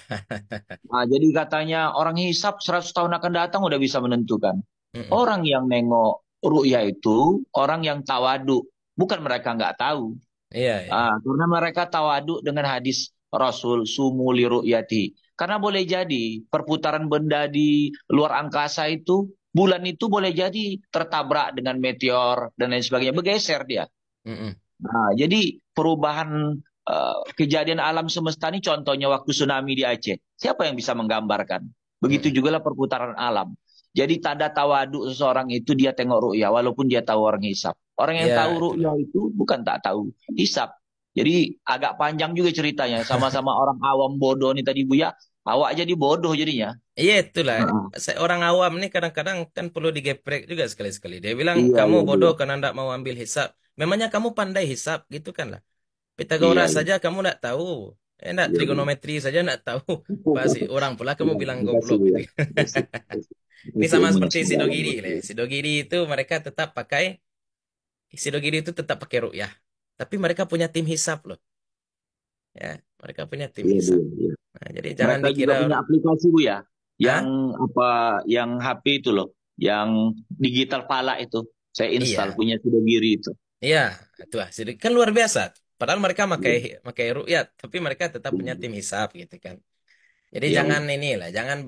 nah, jadi katanya orang hisap 100 tahun akan datang udah bisa menentukan. Mm -mm. Orang yang nengok ru'yah itu orang yang tawadu, bukan mereka nggak tahu. Iya, iya. Nah, karena mereka tawadu dengan hadis Rasul sumuli ru'yati. Karena boleh jadi perputaran benda di luar angkasa itu bulan itu boleh jadi tertabrak dengan meteor dan lain sebagainya, bergeser dia. Mm-hmm. Nah, jadi perubahan uh, kejadian alam semesta ini contohnya waktu tsunami di Aceh. Siapa yang bisa menggambarkan? Begitu mm-hmm. juga lah perputaran alam. Jadi tanda tawadu seseorang itu dia tengok ru'ya walaupun dia tahu orang hisap. Orang yang yeah. tahu ru'ya itu bukan tak tahu hisap. Jadi agak panjang juga ceritanya sama-sama orang awam bodoh nih tadi bu ya? awak jadi bodoh jadinya. Iya itulah. Hmm. Orang awam nih kadang-kadang kan perlu digeprek juga sekali-sekali. Dia bilang iya, kamu iya, iya. bodoh iya. karena tidak mau ambil hisap. Memangnya kamu pandai hisap gitu kan lah. Pitagoras iya, iya. saja iya. kamu tidak tahu. Eh, enggak, iya, iya, trigonometri iya. saja tidak tahu. Pasti orang pula kamu bilang goblok gitu. Ini sama seperti sidogiri. Le. Sidogiri itu mereka tetap pakai sidogiri itu tetap pakai rukyah. Tapi mereka punya tim hisap loh. Ya, mereka punya tim hisap. Nah, jadi jangan Mereka dikira juga punya aplikasi Bu ya, yang Hah? apa yang HP itu loh, yang digital pala itu. Saya iya. install iya. punya giri itu. Iya, itu ah, kan luar biasa. Padahal mereka iya. pakai yeah. rukyat, tapi mereka tetap punya tim hisap gitu kan. Jadi yeah. jangan inilah, jangan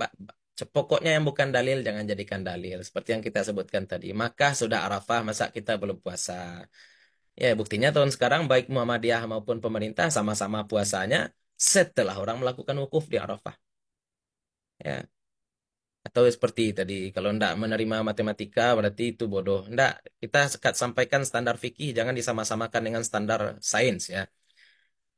pokoknya yang bukan dalil jangan jadikan dalil. Seperti yang kita sebutkan tadi, maka sudah Arafah, masa kita belum puasa? Ya, buktinya tahun sekarang baik Muhammadiyah maupun pemerintah sama-sama puasanya, setelah orang melakukan wukuf di Arafah. Ya. Atau seperti tadi, kalau tidak menerima matematika berarti itu bodoh. Tidak, kita sampaikan standar fikih, jangan disama-samakan dengan standar sains ya.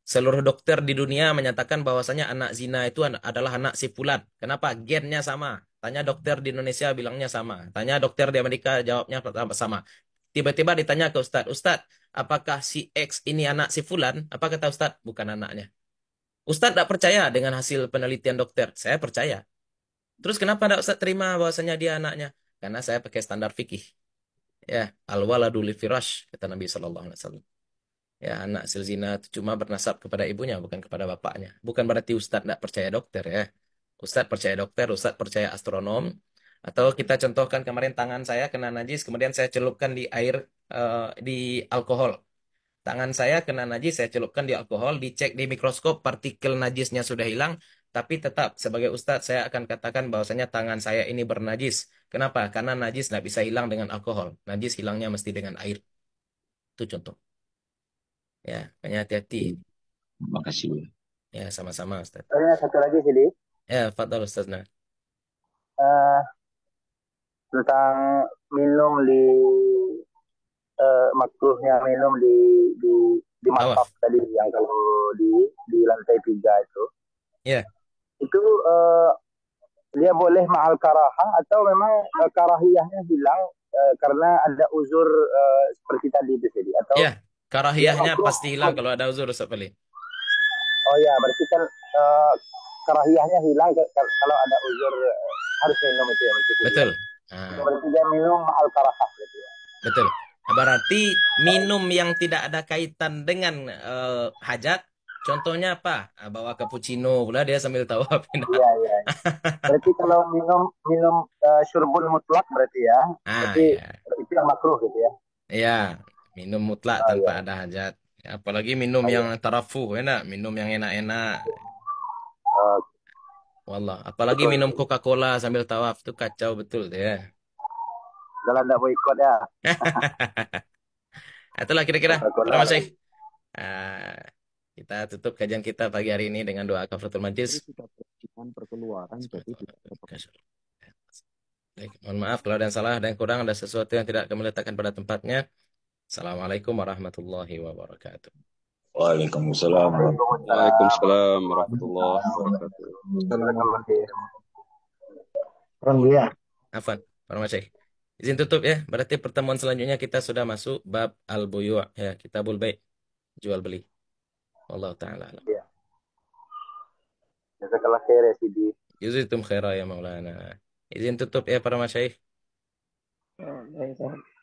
Seluruh dokter di dunia menyatakan bahwasanya anak zina itu adalah anak sipulat. Kenapa? Gennya sama. Tanya dokter di Indonesia bilangnya sama. Tanya dokter di Amerika jawabnya sama. Tiba-tiba ditanya ke Ustadz, Ustadz, apakah si X ini anak si Apa kata Ustadz? Bukan anaknya. Ustadz tidak percaya dengan hasil penelitian dokter. Saya percaya. Terus kenapa tidak Ustadz terima bahwasanya dia anaknya? Karena saya pakai standar fikih. Ya, al-waladu firash, kata Nabi Shallallahu Alaihi Wasallam. Ya, anak hasil itu cuma bernasab kepada ibunya, bukan kepada bapaknya. Bukan berarti Ustadz tidak percaya dokter ya. Ustadz percaya dokter, Ustadz percaya astronom. Atau kita contohkan kemarin tangan saya kena najis, kemudian saya celupkan di air, uh, di alkohol Tangan saya kena najis, saya celupkan di alkohol, dicek di mikroskop, partikel najisnya sudah hilang, tapi tetap sebagai ustadz saya akan katakan bahwasanya tangan saya ini bernajis. Kenapa? Karena najis tidak bisa hilang dengan alkohol. Najis hilangnya mesti dengan air. Itu contoh. Ya, makanya hati-hati. Terima kasih. Ya, sama-sama Ustaz. Ada satu lagi Hili. Ya, Fadal Ustaz. Nah. Uh, tentang minum di uh, makruhnya minum di di di maktab tadi yang kalau di di lantai tiga itu. Iya. Yeah. Itu uh, dia boleh mahal karaha atau memang uh, karahiyahnya hilang uh, karena ada uzur uh, seperti tadi itu tadi atau yeah. karahiyahnya pasti hilang kalau ada uzur seperti Oh ya, berarti kan uh, karahiyahnya hilang kalau ada uzur uh, harus minum itu ya Betul. Ya. Berarti dia minum mahal karaha gitu ya. Betul. Berarti minum yang tidak ada kaitan dengan uh, hajat, contohnya apa? Ah, bawa cappuccino pula dia sambil tawafin. Iya, iya. Berarti kalau minum minum uh, eh, syurbun mutlak berarti ya. Ah, berarti iya. itu yang makruh gitu ya. Iya, minum mutlak oh, tanpa iya. ada hajat. Apalagi minum ah, iya. yang tarafu, enak, minum yang enak-enak. Oh. Wallah, apalagi minum Coca-Cola sambil tawaf itu kacau betul ya kalau tidak ikut ya. Itulah kira-kira. Terima kasih. Uh, kita tutup kajian kita pagi hari ini dengan doa kafaratul majlis. Baik, mohon maaf kalau ada yang salah, ada yang kurang, ada sesuatu yang tidak kami letakkan pada tempatnya. Assalamualaikum warahmatullahi wabarakatuh. Waalaikumsalam. Waalaikumsalam warahmatullahi wabarakatuh. kasih. dia. Afan, Pak Masih. Izin tutup ya. Berarti pertemuan selanjutnya kita sudah masuk bab al-buyu' ya, kita bull bay jual beli. Allah taala. Iya. Jazakallah khair ya Sidi. khaira ya Maulana. Izin tutup ya para masyayikh. Ya, oh,